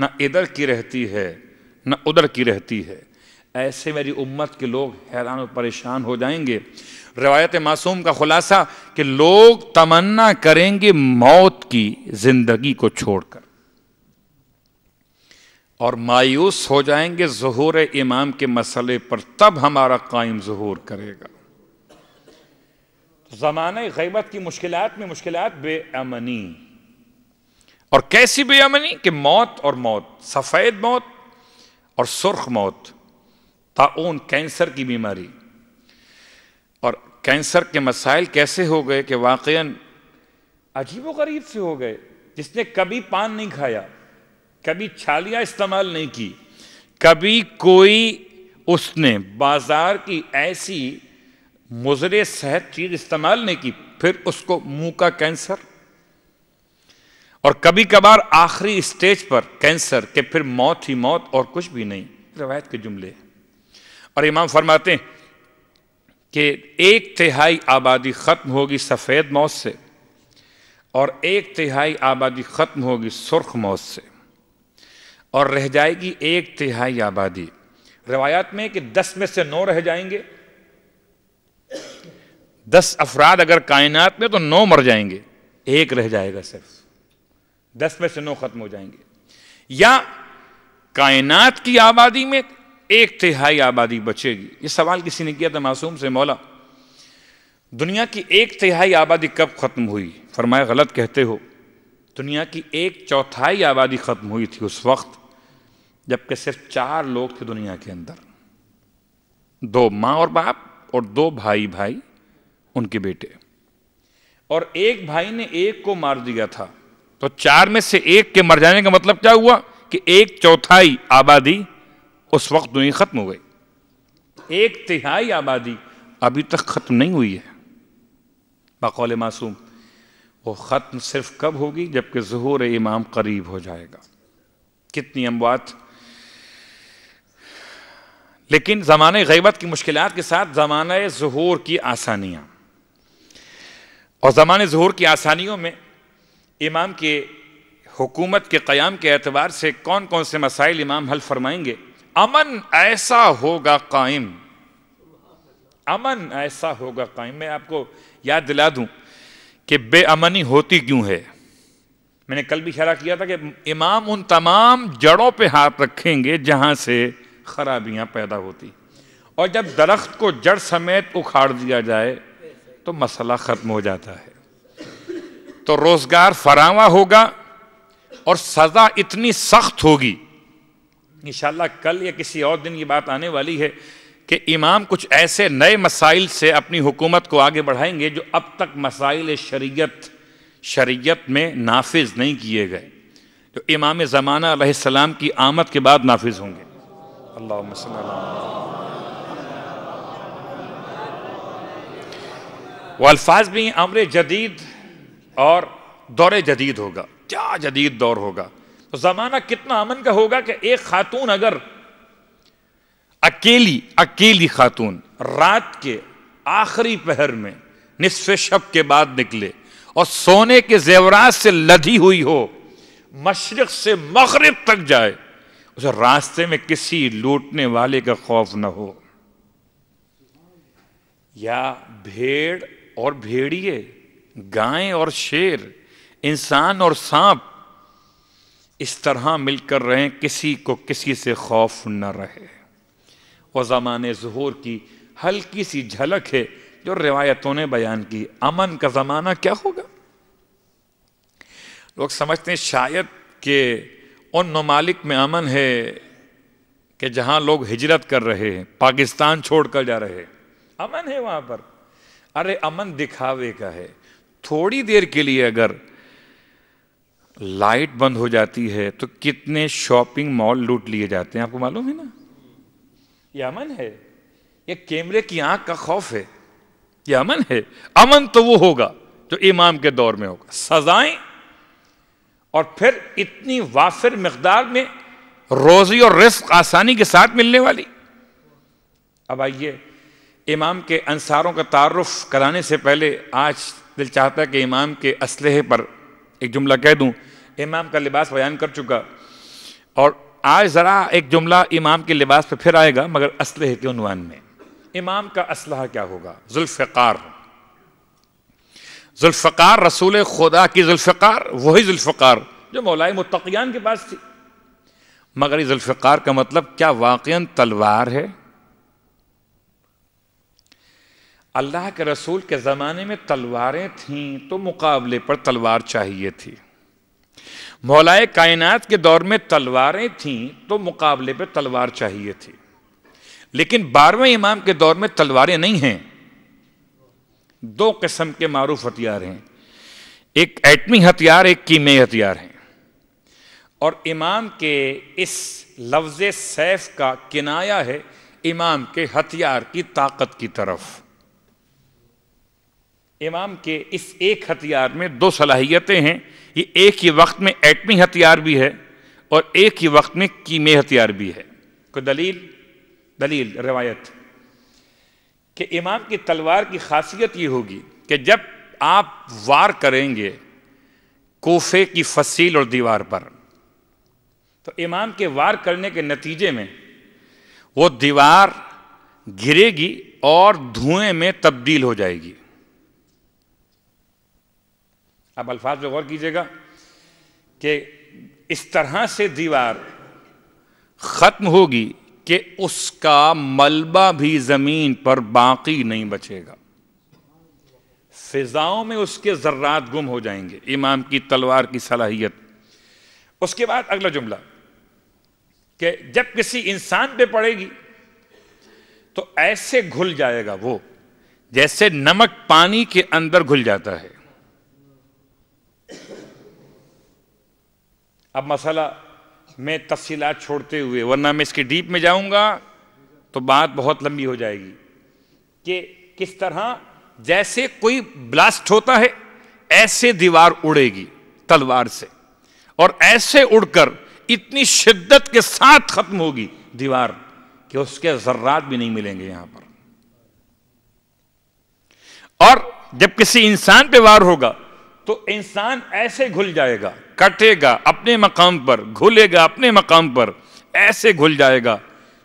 न इधर की रहती है न उधर की रहती है ऐसे मेरी उम्मत के लोग हैरान और परेशान हो जाएंगे रवायत मासूम का खुलासा कि लोग तमन्ना करेंगे मौत की ज़िंदगी को छोड़कर और मायूस हो जाएंगे जहूर इमाम के मसले पर तब हमारा कायम जहूर करेगा जमाने गैबत की मुश्किल में मुश्किल बेअमनी और कैसी बेअमनी कि मौत और मौत सफ़ेद मौत और सुर्ख मौत ताउन कैंसर की बीमारी और कैंसर के मसाइल कैसे हो गए कि वाकया अजीब व गरीब से हो गए जिसने कभी पान नहीं खाया कभी छालियां इस्तेमाल नहीं की कभी कोई उसने बाजार की ऐसी मुजरे सहत चीज इस्तेमाल नहीं की फिर उसको मुंह का कैंसर और कभी कभार आखिरी स्टेज पर कैंसर के फिर मौत ही मौत और कुछ भी नहीं रवायत के जुमले और इमाम फरमाते हैं कि एक तिहाई आबादी ख़त्म होगी सफ़ेद मौत से और एक तिहाई आबादी ख़त्म होगी सुर्ख मौत से और रह जाएगी एक तिहाई आबादी रवायात में कि दस में से नौ रह जाएंगे दस अफराद अगर कायनात में तो नौ मर जाएंगे एक रह जाएगा सिर्फ दस में से नौ खत्म हो जाएंगे या कायनात की आबादी में एक तिहाई आबादी बचेगी ये सवाल किसी ने किया था मासूम से मौला दुनिया की एक तिहाई आबादी कब खत्म हुई फरमाया गलत कहते हो दुनिया की एक चौथाई आबादी खत्म हुई थी उस वक्त जबकि सिर्फ चार लोग थे दुनिया के अंदर दो माँ और बाप और दो भाई भाई उनके बेटे और एक भाई ने एक को मार दिया था तो चार में से एक के मर जाने का मतलब क्या हुआ कि एक चौथाई आबादी उस वक्त दुनिया खत्म हो गई एक तिहाई आबादी अभी तक खत्म नहीं हुई है बकौल मासूम वो ख़त्म सिर्फ कब होगी जबकि जहूर इमाम करीब हो जाएगा कितनी अमवात लेकिन ज़माने गैबत की मुश्किल के साथ जमान जहूर की आसानियाँ और ज़माने जहूर की आसानियों में इमाम के हुकूमत के क़्याम के एतबार से कौन कौन से मसाइल इमाम हल फरमाएंगे अमन ऐसा होगा कायम अमन ऐसा होगा कायम मैं आपको याद दिला दूं कि बेअमनी होती क्यों है मैंने कल भी इशारा किया था कि इमाम उन तमाम जड़ों पे हाथ रखेंगे जहां से खराबियां पैदा होती और जब दरख्त को जड़ समेत उखाड़ दिया जाए तो मसला ख़त्म हो जाता है तो रोज़गार फरावा होगा और सज़ा इतनी सख्त होगी इन कल या किसी और दिन ये बात आने वाली है कि इमाम कुछ ऐसे नए मसाइल से अपनी हुकूमत को आगे बढ़ाएंगे जो अब तक मसाइल शरीयत शरीयत में नाफिज नहीं किए गए जो इमाम ज़माना सलाम की आमद के बाद नाफिज होंगे اللهم صل على वो अल्फाज भी अमर जदीद और दौर जदीद होगा क्या जदीद दौर होगा तो ज़माना कितना अमन का होगा कि एक खातून अगर अकेली अकेली खातून रात के आखिरी पहर में निसफ शब के बाद निकले और सोने के जेवरात से लदी हुई हो मशरक से मगरब तक जाए उसे रास्ते में किसी लूटने वाले का खौफ न हो या भेड़ और भेड़िए गाय और शेर इंसान और सांप इस तरह मिलकर रहें किसी को किसी से खौफ न रहे और ज़माने जहूर की हल्की सी झलक है जो रिवायतों ने बयान की अमन का ज़माना क्या होगा लोग समझते हैं शायद के उन ममालिक में अमन है कि जहां लोग हिजरत कर रहे हैं पाकिस्तान छोड़कर जा रहे हैं अमन है वहां पर अरे अमन दिखावे का है थोड़ी देर के लिए अगर लाइट बंद हो जाती है तो कितने शॉपिंग मॉल लूट लिए जाते हैं आपको मालूम है ना ये अमन है ये कैमरे की आंख का खौफ है ये अमन है अमन तो वो होगा जो इमाम के दौर में होगा सजाएं और फिर इतनी वाफिर मकदार में रोज़ी और रिस्क आसानी के साथ मिलने वाली अब आइए इमाम के अंसारों का तारफ़ कराने से पहले आज दिल चाहता है कि इमाम के असलहे पर एक जुमला कह दूं इमाम का लिबास बयान कर चुका और आज ज़रा एक जुमला इमाम के लिबास पर फिर आएगा मगर असलहे के उनवान में इमाम का असलहा क्या होगा जुल्फ़ार जुल्फ़ार रसूल खुदा की जुल्फ़ार वही जुल्फ़ार जो मौलाए मुतकियान के पास थी मगर इस जुल्फ़ार का मतलब क्या वाक़ तलवार है अल्लाह के रसूल के ज़माने में तलवारें थीं तो मुकाबले पर तलवार चाहिए थी मौलाए कायनात के दौर में तलवारें थीं तो मुकाबले पर तलवार चाहिए थी लेकिन बारहवें इमाम के दौर में तलवारें नहीं हैं दो किस्म के मारूफ हथियार हैं एक एटमी हथियार एक कीमे हथियार हैं और इमाम के इस लफ्ज़ सैफ का किनाया है इमाम के हथियार की ताकत की तरफ इमाम के इस एक हथियार में दो सलाहियतें हैं ये एक ही वक्त में एटमी हथियार भी है और एक ही वक्त में कीमे हथियार भी है कोई दलील दलील रवायत कि इमाम की तलवार की खासियत ये होगी कि जब आप वार करेंगे कोफे की फसील और दीवार पर तो इमाम के वार करने के नतीजे में वो दीवार गिरेगी और धुएं में तब्दील हो जाएगी आप अल्फाज में गौर कीजिएगा कि इस तरह से दीवार ख़त्म होगी कि उसका मलबा भी ज़मीन पर बाकी नहीं बचेगा फिज़ाओं में उसके ज़र्रात गुम हो जाएंगे इमाम की तलवार की सलाहियत उसके बाद अगला जुमला कि जब किसी इंसान पे पड़ेगी तो ऐसे घुल जाएगा वो जैसे नमक पानी के अंदर घुल जाता है अब मसाला मैं तफसीलात छोड़ते हुए वरना मैं इसके डीप में जाऊंगा तो बात बहुत लंबी हो जाएगी कि किस तरह जैसे कोई ब्लास्ट होता है ऐसे दीवार उड़ेगी तलवार से और ऐसे उड़कर इतनी शिद्दत के साथ खत्म होगी दीवार कि उसके जर्रात भी नहीं मिलेंगे यहां पर और जब किसी इंसान पे वार होगा तो इंसान ऐसे घुल जाएगा कटेगा अपने मकाम पर घुलेगा अपने मकाम पर ऐसे घुल जाएगा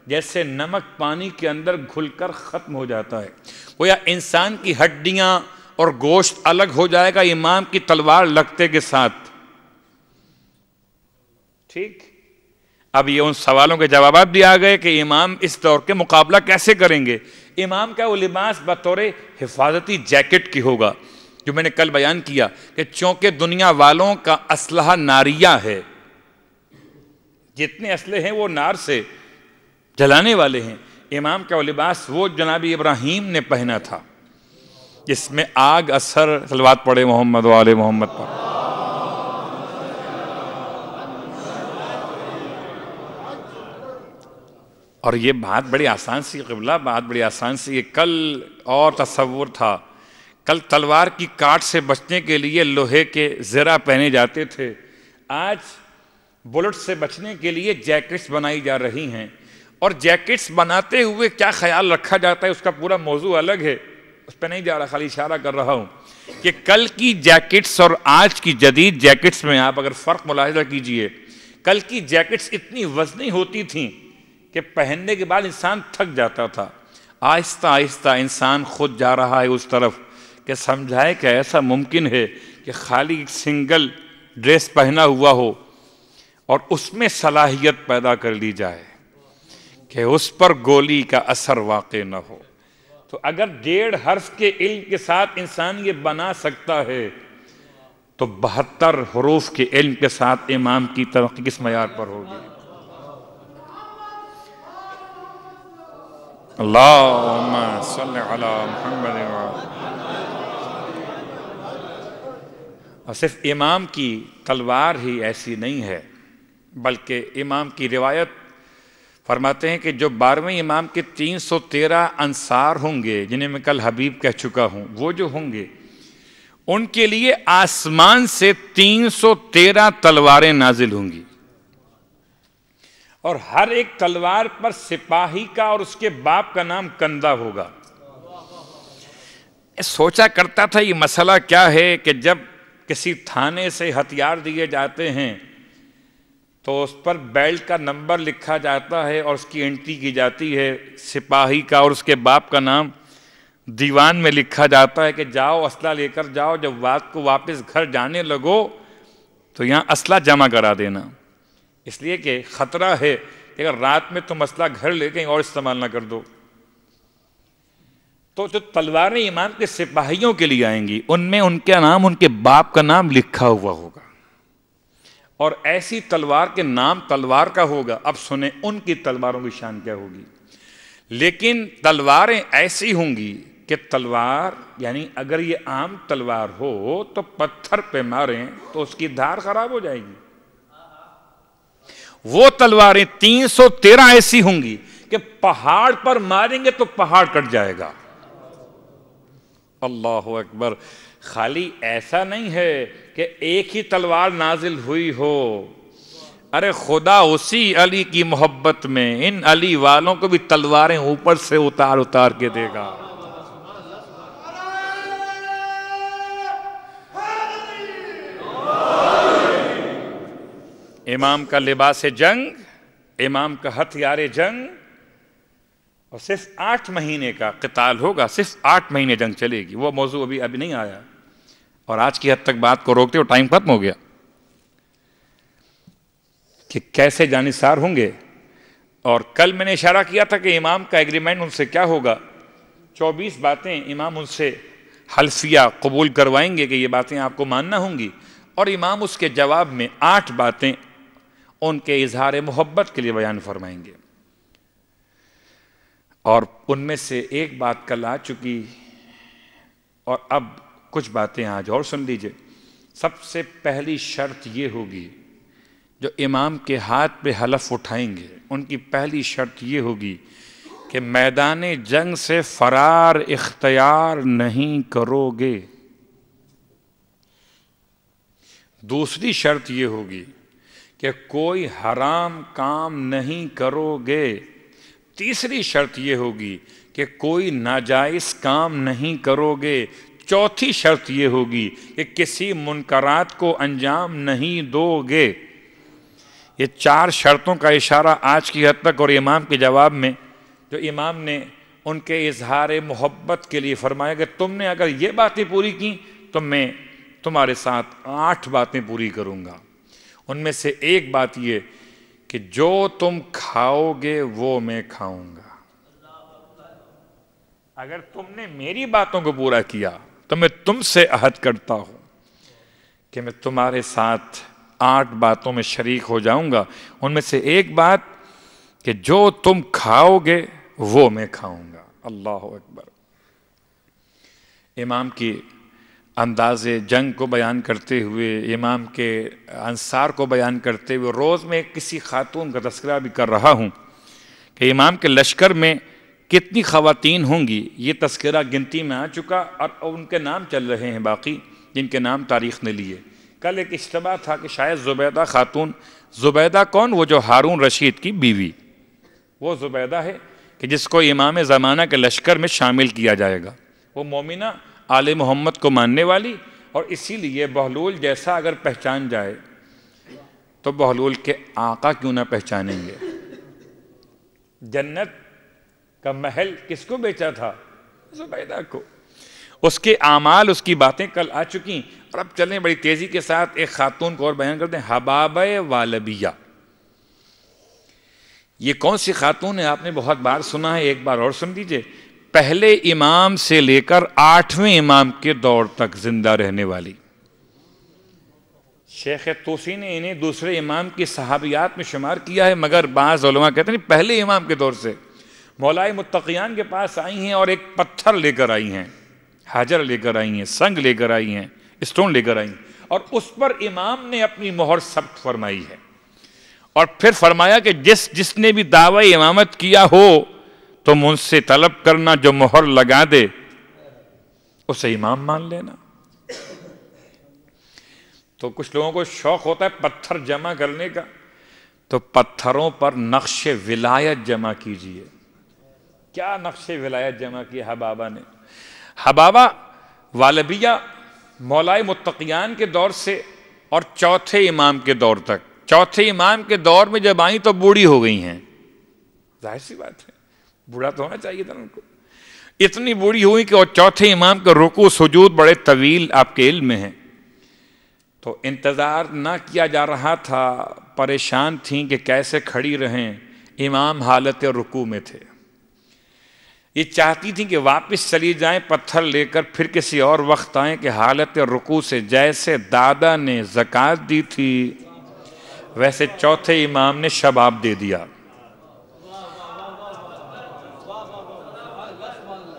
जैसे नमक पानी के अंदर घुलकर ख़त्म हो जाता है या इंसान की हड्डियाँ और गोश्त अलग हो जाएगा इमाम की तलवार लगते के साथ ठीक अब ये उन सवालों के जवाब भी आ गए कि इमाम इस दौर के मुकाबला कैसे करेंगे इमाम का वो लिबास बतौर हिफाजती जैकेट की होगा जो मैंने कल बयान किया कि चूंकि दुनिया वालों का असलह नारिया है जितने असले हैं वो नार से जलाने वाले हैं इमाम का लिबास वो जनाब इब्राहिम ने पहना था जिसमें आग असर सलवात पड़े मोहम्मद वाले मोहम्मद पर और ये बात बड़ी आसान सी कबला बात बड़ी आसान सी ये कल और तस्वुर था कल तलवार की काट से बचने के लिए लोहे के ज़रा पहने जाते थे आज बुलेट से बचने के लिए जैकेट्स बनाई जा रही हैं और जैकेट्स बनाते हुए क्या ख्याल रखा जाता है उसका पूरा मौजू अलग है उस पर नहीं जा रहा खाली इशारा कर रहा हूँ कि कल की जैकेट्स और आज की जदीद जैकेट्स में आप अगर फ़र्क मुलाहजा कीजिए कल की जैकेट्स इतनी वजनी होती थी कि पहनने के बाद इंसान थक जाता था आहिस्ता आहिस्ता इंसान खुद जा रहा है उस तरफ कि समझाए कि ऐसा मुमकिन है कि खाली एक सिंगल ड्रेस पहना हुआ हो और उसमें सलाहियत पैदा कर ली जाए कि उस पर गोली का असर वाक़ न हो तो अगर डेढ़ हर्फ के इल्म के साथ इंसान ये बना सकता है तो बहत्तर हरूफ के इल्म के साथ इमाम की तरक्की किस मैार पर होगी और सिर्फ इमाम की तलवार ही ऐसी नहीं है बल्कि इमाम की रिवायत फरमाते हैं कि जो बारहवें इमाम के तीन सौ तेरह अंसार होंगे जिन्हें मैं कल हबीब कह चुका हूँ वो जो होंगे उनके लिए आसमान से तीन सौ तेरह तलवारें नाजिल होंगी और हर एक तलवार पर सिपाही का और उसके बाप का नाम कंदा होगा सोचा करता था ये मसला क्या है कि जब किसी थाने से हथियार दिए जाते हैं तो उस पर बेल्ट का नंबर लिखा जाता है और उसकी एंट्री की जाती है सिपाही का और उसके बाप का नाम दीवान में लिखा जाता है कि जाओ असला लेकर जाओ जब बात को वापस घर जाने लगो तो यहाँ असला जमा करा देना इसलिए कि ख़तरा है कि अगर रात में तुम मसला घर ले कहीं और इस्तेमाल ना कर दो तो जो तलवारें ईमान के सिपाहियों के लिए आएंगी उनमें उनका नाम उनके बाप का नाम लिखा हुआ होगा और ऐसी तलवार के नाम तलवार का होगा अब सुने उनकी तलवारों की शान क्या होगी लेकिन तलवारें ऐसी होंगी कि तलवार यानी अगर ये आम तलवार हो तो पत्थर पे मारें तो उसकी धार खराब हो जाएगी वो तलवारें 313 ऐसी होंगी कि पहाड़ पर मारेंगे तो पहाड़ कट जाएगा अल्लाह अकबर खाली ऐसा नहीं है कि एक ही तलवार नाजिल हुई हो अरे खुदा उसी अली की मोहब्बत में इन अली वालों को भी तलवारें ऊपर से उतार उतार के देगा इमाम का लिबास जंग इमाम का हथियार जंग और सिर्फ आठ महीने का कताल होगा सिर्फ आठ महीने जंग चलेगी वो मौजू अभी अभी नहीं आया और आज की हद तक बात को रोकते हो टाइम खत्म हो गया कि कैसे जानिसार होंगे और कल मैंने इशारा किया था कि इमाम का एग्रीमेंट उनसे क्या होगा चौबीस बातें इमाम उनसे हल्फिया कबूल करवाएंगे कि ये बातें आपको मानना होंगी और इमाम उसके जवाब में आठ बातें उनके इजहार मोहब्बत के लिए बयान फरमाएंगे और उनमें से एक बात कल आ चुकी और अब कुछ बातें आज और सुन लीजिए सबसे पहली शर्त ये होगी जो इमाम के हाथ पे हलफ उठाएंगे उनकी पहली शर्त ये होगी कि मैदान जंग से फरार इख्तियार नहीं करोगे दूसरी शर्त यह होगी कि कोई हराम काम नहीं करोगे तीसरी शर्त ये होगी कि कोई नाजायज़ काम नहीं करोगे चौथी शर्त ये होगी कि किसी मुनकरात को अंजाम नहीं दोगे ये चार शर्तों का इशारा आज की हद तक और इमाम के जवाब में जो इमाम ने उनके इजहार मोहब्बत के लिए फरमाया कि तुमने अगर ये बातें पूरी की तो मैं तुम्हारे साथ आठ बातें पूरी करूँगा उनमें से एक बात ये कि जो तुम खाओगे वो मैं खाऊंगा अगर तुमने मेरी बातों को पूरा किया तो मैं तुमसे अहद करता हूं कि मैं तुम्हारे साथ आठ बातों में शरीक हो जाऊंगा उनमें से एक बात कि जो तुम खाओगे वो मैं खाऊंगा अल्लाह अकबर इमाम की अंदाज जंग को बयान करते हुए इमाम के अंसार को बयान करते हुए रोज़ में किसी खातून का तस्करा भी कर रहा हूँ कि इमाम के लश्कर में कितनी खातन होंगी ये तस्करा गिनती में आ चुका और उनके नाम चल रहे हैं बाकी जिनके नाम तारीख ने लिए कल एक इज्तबा था कि शायद ज़ुबैदा खातून ज़ुबैदा कौन वो जो हारून रशीद की बीवी वो ज़ुबैदा है कि जिसको इमाम ज़माना के लश्कर में शामिल किया जाएगा वो मोमिना आल मोहम्मद को मानने वाली और इसीलिए बहलूल जैसा अगर पहचान जाए तो बहलूल के आका क्यों ना पहचानेंगे जन्नत का महल किसको बेचा था जुबैदा को उसके आमाल उसकी बातें कल आ चुकी और अब चलें बड़ी तेज़ी के साथ एक खातून को और बयान करते हैं हबाब वालबिया ये कौन सी खातून है आपने बहुत बार सुना है एक बार और सुन लीजिए पहले इमाम से लेकर आठवें इमाम के दौर तक जिंदा रहने वाली शेख तोसी ने इन्हें दूसरे इमाम की सहाबियात में शुमार किया है मगर बाज़लमा कहते हैं पहले इमाम के दौर से मौलाए मुतकियान के पास आई हैं और एक पत्थर लेकर आई हैं हाजर लेकर आई हैं संग लेकर आई हैं स्टोन लेकर आई और उस पर इमाम ने अपनी मोहर सब्त फरमाई है और फिर फरमाया कि जिस जिसने भी दावा इमामत किया हो तुम उनसे तलब करना जो मोहर लगा दे उसे इमाम मान लेना तो कुछ लोगों को शौक होता है पत्थर जमा करने का तो पत्थरों पर नक्श विलायत जमा कीजिए क्या नक्श विलायत जमा किया हबाबा ने हबाबा वालबिया मौलाए मुतकियान के दौर से और चौथे इमाम के दौर तक चौथे इमाम के दौर में जब आई तो बूढ़ी हो गई हैं जाहिर सी बात है बूढ़ा तो होना चाहिए था उनको इतनी बूढ़ी हुई कि और चौथे इमाम का रुकू सजूद बड़े तवील आपके इल्म में है तो इंतज़ार ना किया जा रहा था परेशान थी कि कैसे खड़ी रहें इमाम हालत रुकू में थे ये चाहती थी कि वापस चली जाएं पत्थर लेकर फिर किसी और वक्त आए कि हालत रुकू से जैसे दादा ने जक़ात दी थी वैसे चौथे इमाम ने शबाब दे दिया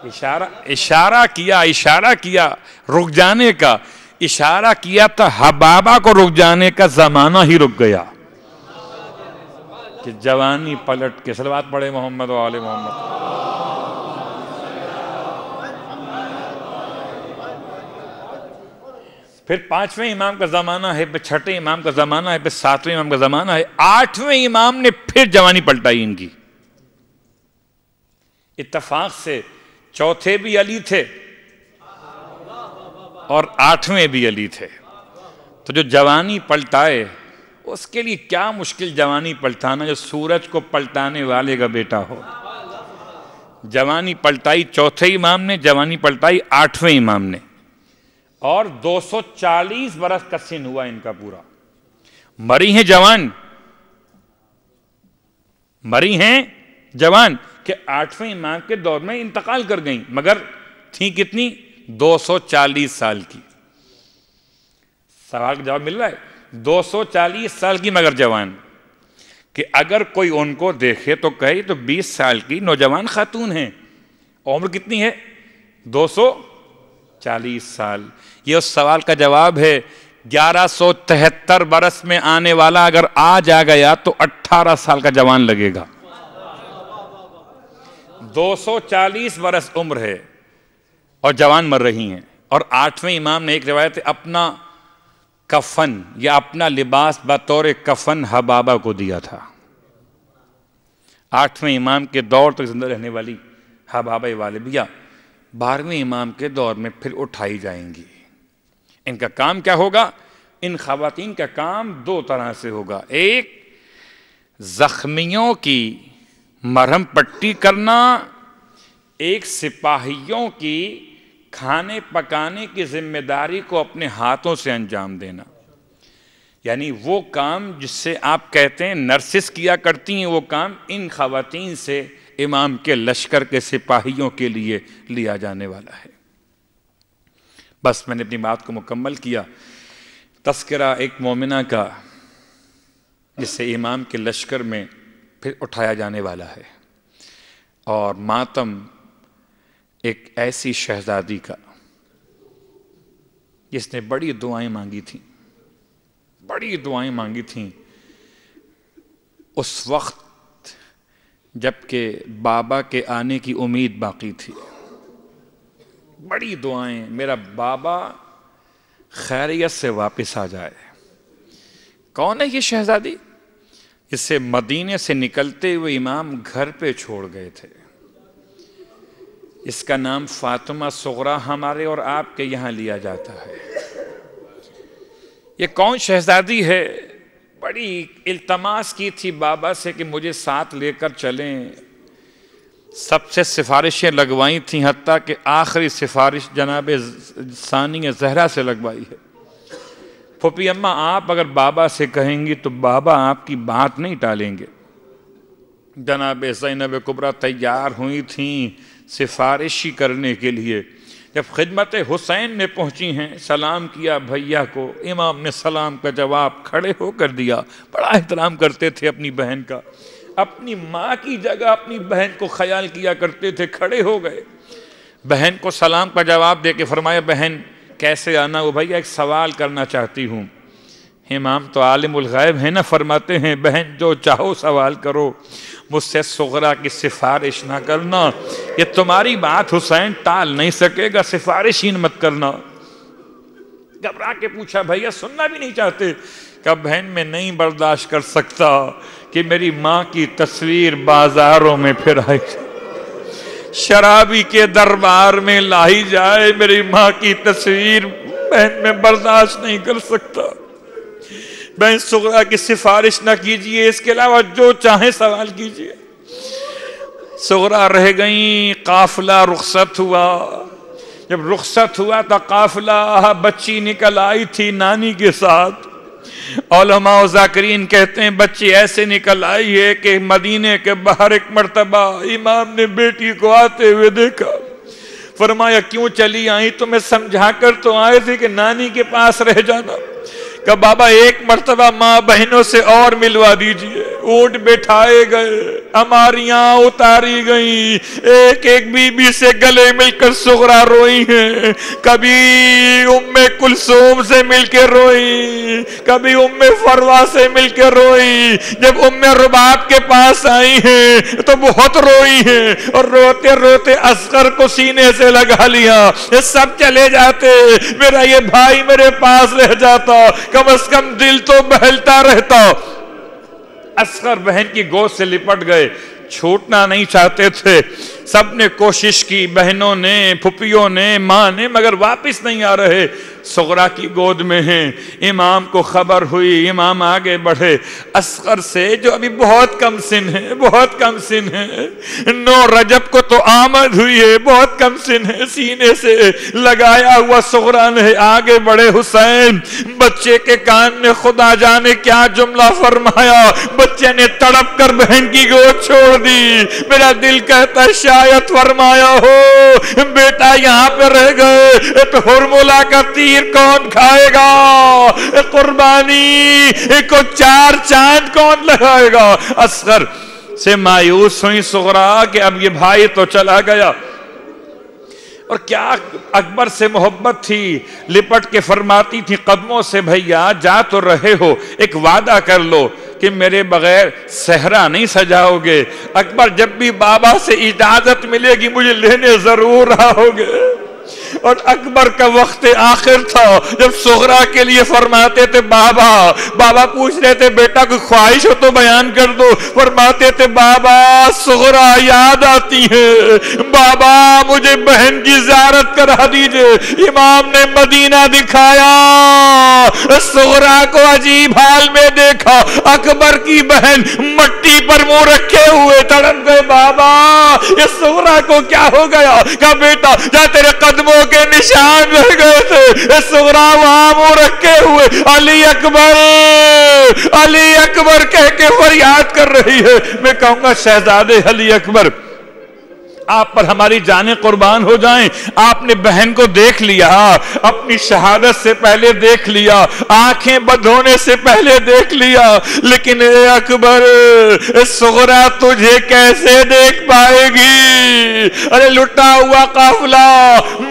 इशारा इशारा किया इशारा किया रुक जाने का इशारा किया तो हबाबा को रुक जाने का जमाना ही रुक गया कि जवानी पलट के सलवात पड़े मोहम्मद वाले मोहम्मद फिर पांचवें इमाम का ज़माना है फिर छठे इमाम का ज़माना है फिर सातवें इमाम का ज़माना है आठवें इमाम ने फिर जवानी पलटाई इनकी इतफाक से चौथे भी अली थे और आठवें भी अली थे तो जो जवानी पलटाए उसके लिए क्या मुश्किल जवानी पलटाना जो सूरज को पलटाने वाले का बेटा हो जवानी पलटाई चौथे इमाम ने जवानी पलटाई आठवें इमाम ने और 240 बरस का सिन हुआ इनका पूरा मरी हैं जवान मरी हैं जवान कि आठवें इमाम के दौर में इंतकाल कर गई मगर थी कितनी 240 साल की सवाल का जवाब मिल रहा है 240 साल की मगर जवान कि अगर कोई उनको देखे तो कहे तो 20 साल की नौजवान खातून है उम्र कितनी है 240 साल यह उस सवाल का जवाब है ग्यारह बरस में आने वाला अगर आज आ गया तो 18 साल का जवान लगेगा 240 बरस उम्र है और जवान मर रही हैं और आठवें इमाम ने एक रिवायत अपना कफन या अपना लिबास बतौर कफन हबाबा को दिया था आठवें इमाम के दौर तक तो जिंदा रहने वाली हबाबा वालबिया बारहवें इमाम के दौर में फिर उठाई जाएंगी इनका काम क्या होगा इन खातन का काम दो तरह से होगा एक ज़ख्मियों की मरहम पट्टी करना एक सिपाहियों की खाने पकाने की जिम्मेदारी को अपने हाथों से अंजाम देना यानी वो काम जिससे आप कहते हैं नर्सिस किया करती हैं वो काम इन खातन से इमाम के लश्कर के सिपाहियों के लिए लिया जाने वाला है बस मैंने अपनी बात को मुकम्मल किया तस्करा एक मोमिना का जिसे इमाम के लश्कर में फिर उठाया जाने वाला है और मातम एक ऐसी शहजादी का जिसने बड़ी दुआएं मांगी थी बड़ी दुआएं मांगी थी उस वक्त जबकि बाबा के आने की उम्मीद बाकी थी बड़ी दुआएं मेरा बाबा खैरियत से वापस आ जाए कौन है ये शहजादी इसे मदीने से निकलते हुए इमाम घर पे छोड़ गए थे इसका नाम फातिमा सगरा हमारे और आपके यहाँ लिया जाता है ये कौन शहजादी है बड़ी इल्तमास की थी बाबा से कि मुझे साथ लेकर चलें सबसे सिफारिशें लगवाई थी हती कि आखिरी सिफारिश जनाब सानी जहरा से लगवाई है फूफी अम्मा आप अगर बाबा से कहेंगी तो बाबा आपकी बात नहीं टालेंगे जनाब सैनब कुबरा तैयार हुई थी सिफारिशी करने के लिए जब खिदमत हुसैन में पहुंची हैं सलाम किया भैया को इमाम ने सलाम का जवाब खड़े होकर दिया बड़ा एहतराम करते थे अपनी बहन का अपनी माँ की जगह अपनी बहन को ख्याल किया करते थे खड़े हो गए बहन को सलाम का जवाब दे के फरमाया बहन कैसे आना हो भैया एक सवाल करना चाहती हूँ इमाम तो आलिमग़ैब है ना फरमाते हैं बहन जो चाहो सवाल करो मुझसे सगरा की सिफारिश ना करना ये तुम्हारी बात हुसैन टाल नहीं सकेगा सिफारिश ही मत करना घबरा के पूछा भैया सुनना भी नहीं चाहते क्या बहन में नहीं बर्दाश्त कर सकता कि मेरी माँ की तस्वीर बाजारों में फिर आई शराबी के दरबार में लाई जाए मेरी माँ की तस्वीर बहन में बर्दाश्त नहीं कर सकता बहन सुगरा की सिफारिश ना कीजिए इसके अलावा जो चाहे सवाल कीजिए सुगरा रह गई काफिला रुखसत हुआ जब रुखसत हुआ तो काफिला बच्ची निकल आई थी नानी के साथ जाकरीन कहते हैं बच्ची ऐसे निकल आई है कि मदीने के बाहर एक मरतबा इमाम ने बेटी को आते हुए देखा फरमाया क्यों चली आई तुम्हें समझा कर तो आए थे कि नानी के पास रह जाना कि बाबा एक मरतबा माँ बहनों से और मिलवा दीजिए ऊट बैठाए गए हमारियां उतारी गई एक एक बीबी से गले मिलकर सुगरा रोई है कभी उम्मे कुलसूम से मिलकर रोई कभी उम्मे फरवा से मिलकर रोई जब उम्मे रुबाब के पास आई है तो बहुत रोई है और रोते रोते असगर को सीने से लगा लिया ये सब चले जाते मेरा ये भाई मेरे पास रह जाता कम अज कम दिल तो बहलता रहता असगर बहन की गोद से लिपट गए छूटना नहीं चाहते थे सबने कोशिश की बहनों ने फुपियों ने माँ ने मगर वापस नहीं आ रहे सगरा की गोद में हैं इमाम को खबर हुई इमाम आगे बढ़े असगर से जो अभी बहुत कम सिन है बहुत कम सिन है नौ रजब को तो आमद हुई है बहुत कम सिन है सीने से लगाया हुआ सगरा ने आगे बढ़े हुसैन बच्चे के कान में खुदा जाने क्या जुमला फरमाया बच्चे ने तड़प कर बहन की गोद छोड़ दी मेरा दिल कहता शाह इनायत फरमाया हो बेटा यहाँ पे रह गए तो फॉर्मूला का तीर कौन खाएगा कुर्बानी को चार चांद कौन लगाएगा असर से मायूस हुई सोहरा कि अब ये भाई तो चला गया और क्या अकबर से मोहब्बत थी लिपट के फरमाती थी कदमों से भैया जा तो रहे हो एक वादा कर लो कि मेरे बगैर सहरा नहीं सजाओगे अकबर जब भी बाबा से इजाजत मिलेगी मुझे लेने जरूर आओगे और अकबर का वक्त आखिर था जब सोहरा के लिए फरमाते थे बाबा बाबा पूछ रहे थे बेटा कोई ख्वाहिश हो तो बयान कर दो फरमाते थे बाबा सोहरा याद आती है बाबा मुझे बहन की जियारत करा दीजिए इमाम ने मदीना दिखाया सोहरा को अजीब हाल में देखा अकबर की बहन मट्टी पर मुंह रखे हुए तड़प गए बाबा ये सोहरा को क्या हो गया क्या बेटा जा तेरे कदमों के निशान रह गए थे सुगरा वहां मुंह रखे हुए अली अकबर अली अकबर कह के फरियाद कर रही है मैं कहूंगा शहजादे अली अकबर आप पर हमारी जाने कुर्बान हो जाएं आपने बहन को देख लिया अपनी शहादत से पहले देख लिया आंखें बंद होने से पहले देख लिया लेकिन ए अकबर सुगरा तुझे कैसे देख पाएगी अरे लुटा हुआ काफिला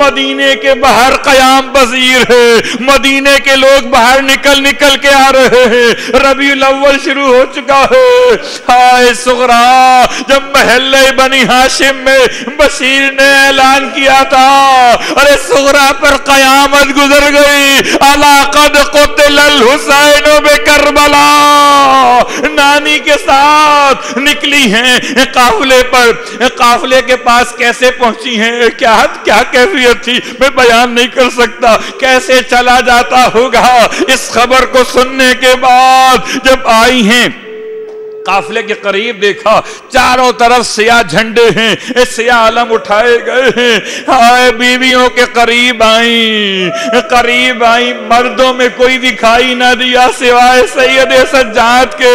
मदीने के बाहर कयाम पजीर है मदीने के लोग बाहर निकल निकल के आ रहे हैं रबी अव्वल शुरू हो चुका है हाय सुगरा जब महल बनी हाशिम में बशीर ने ऐलान किया था अरे सुगरा पर कयामत गुजर गई अलाकद हुसैन करबला नानी के साथ निकली हैं काफले पर काफले के पास कैसे पहुंची हैं क्या क्या कैफियत थी मैं बयान नहीं कर सकता कैसे चला जाता होगा इस खबर को सुनने के बाद जब आई हैं काफले के करीब देखा चारों तरफ सिया झंडे हैं सिया आलम उठाए गए हैं आए बीवियों के करीब आई करीब आई मर्दों में कोई दिखाई ना दिया सिवाय सैयद सज्जात के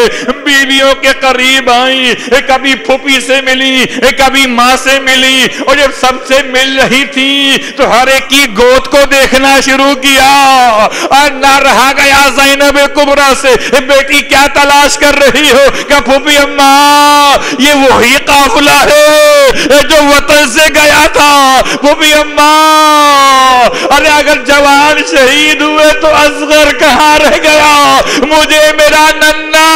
बीवियों के करीब आई कभी फूफी से मिली कभी माँ से मिली और जब सबसे मिल रही थी तो हर एक की गोद को देखना शुरू किया और ना रहा गया जैनब कुबरा से बेटी क्या तलाश कर रही हो का फूफी अम्मा ये वही काफिला है जो वतन से गया था फूफी अम्मा अरे अगर जवान शहीद हुए तो असगर कहाँ रह गया मुझे मेरा नन्ना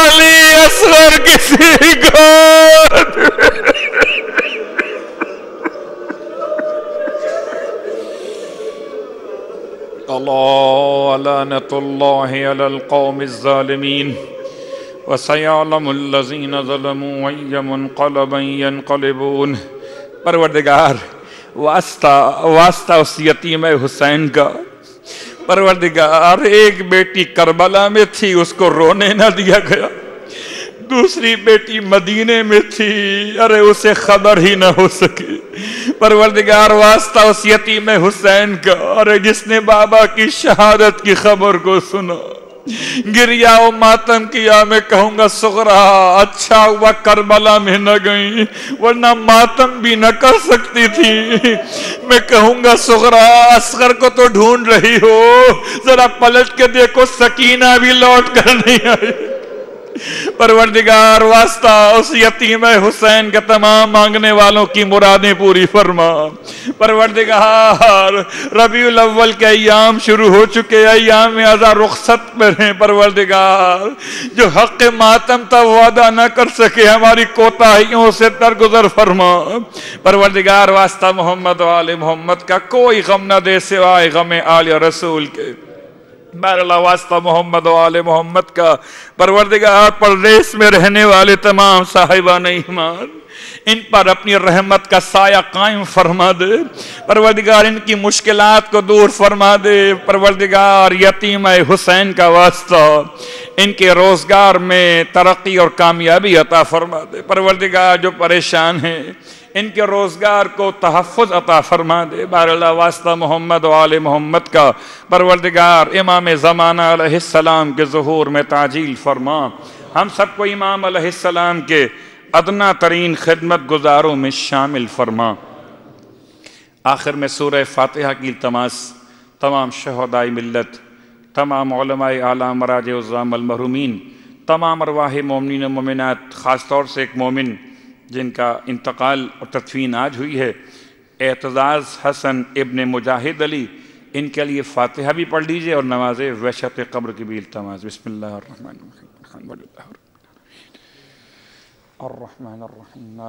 अली असगर किसी को الله لعنة الله على القوم الظالمين वसयालम लजीन ज़लमूमनकलबा यनकलबून परवरदिगार वास्ता वास्ता उस यतीम हुसैन का परवरदिगार एक बेटी करबला में थी उसको रोने ना दिया गया दूसरी बेटी मदीने में थी अरे उसे खबर ही ना हो सकी परवरदिगार वास्ता उस यतीम हुसैन का अरे जिसने बाबा की शहादत की खबर को सुना गिरियाओ मातम किया मैं कहूंगा सुगरा अच्छा हुआ करबला में न गई वरना मातम भी न कर सकती थी मैं कहूंगा सुगरा असगर को तो ढूंढ रही हो जरा पलट के देखो सकीना भी लौट कर नहीं आई परवरदिगार वास्ता उस यतीम हुसैन के तमाम मांगने वालों की मुरादें पूरी फरमा परवरदिगार रबी अव्वल के अयाम शुरू हो चुके अयाम आज़ा रुखसत में हैं परवरदिगार जो हक मातम तब वादा न कर सके हमारी कोताहियों से दरगुजर फरमा परवरदिगार वास्ता मोहम्मद वाले मोहम्मद का कोई गम न दे सिवाय गम आल रसूल के बारला वास्ता मोहम्मद वाले मोहम्मद का परवरदिगार प्रदेश में रहने वाले तमाम साहिबान ईमान इन पर अपनी रहमत का साया कायम फरमा दे परवरदिगार इनकी मुश्किलात को दूर फरमा दे परवरदिगार यतीम हुसैन का वास्ता इनके रोज़गार में तरक्की और कामयाबी अता फरमा दे परवरदिगार जो परेशान हैं इनके रोज़गार को तहफ़ अता फरमा दे बार वास्ता मोहम्मद वाल मोहम्मद का परवरदगार इमाम ज़माना के जहूर में ताजील फरमा हम सबको इमाम के अदना तरीन खदमत गुजारों में शामिल फरमा आखिर में सूर फातह की तमास तमाम शहदाय मिलत तमाम मराज राज मरहूमिन तमाम अरवाह मोमिन मोमिनत ख़ास तौर से एक मोमिन जिनका इंतकाल और तदफीन आज हुई है एतजाज़ हसन इबन मुजाहिद अली इनके लिए फातिहा भी पढ़ लीजिए और नमाज वशत कब्र की भी अल्तमाज बसमिल्लर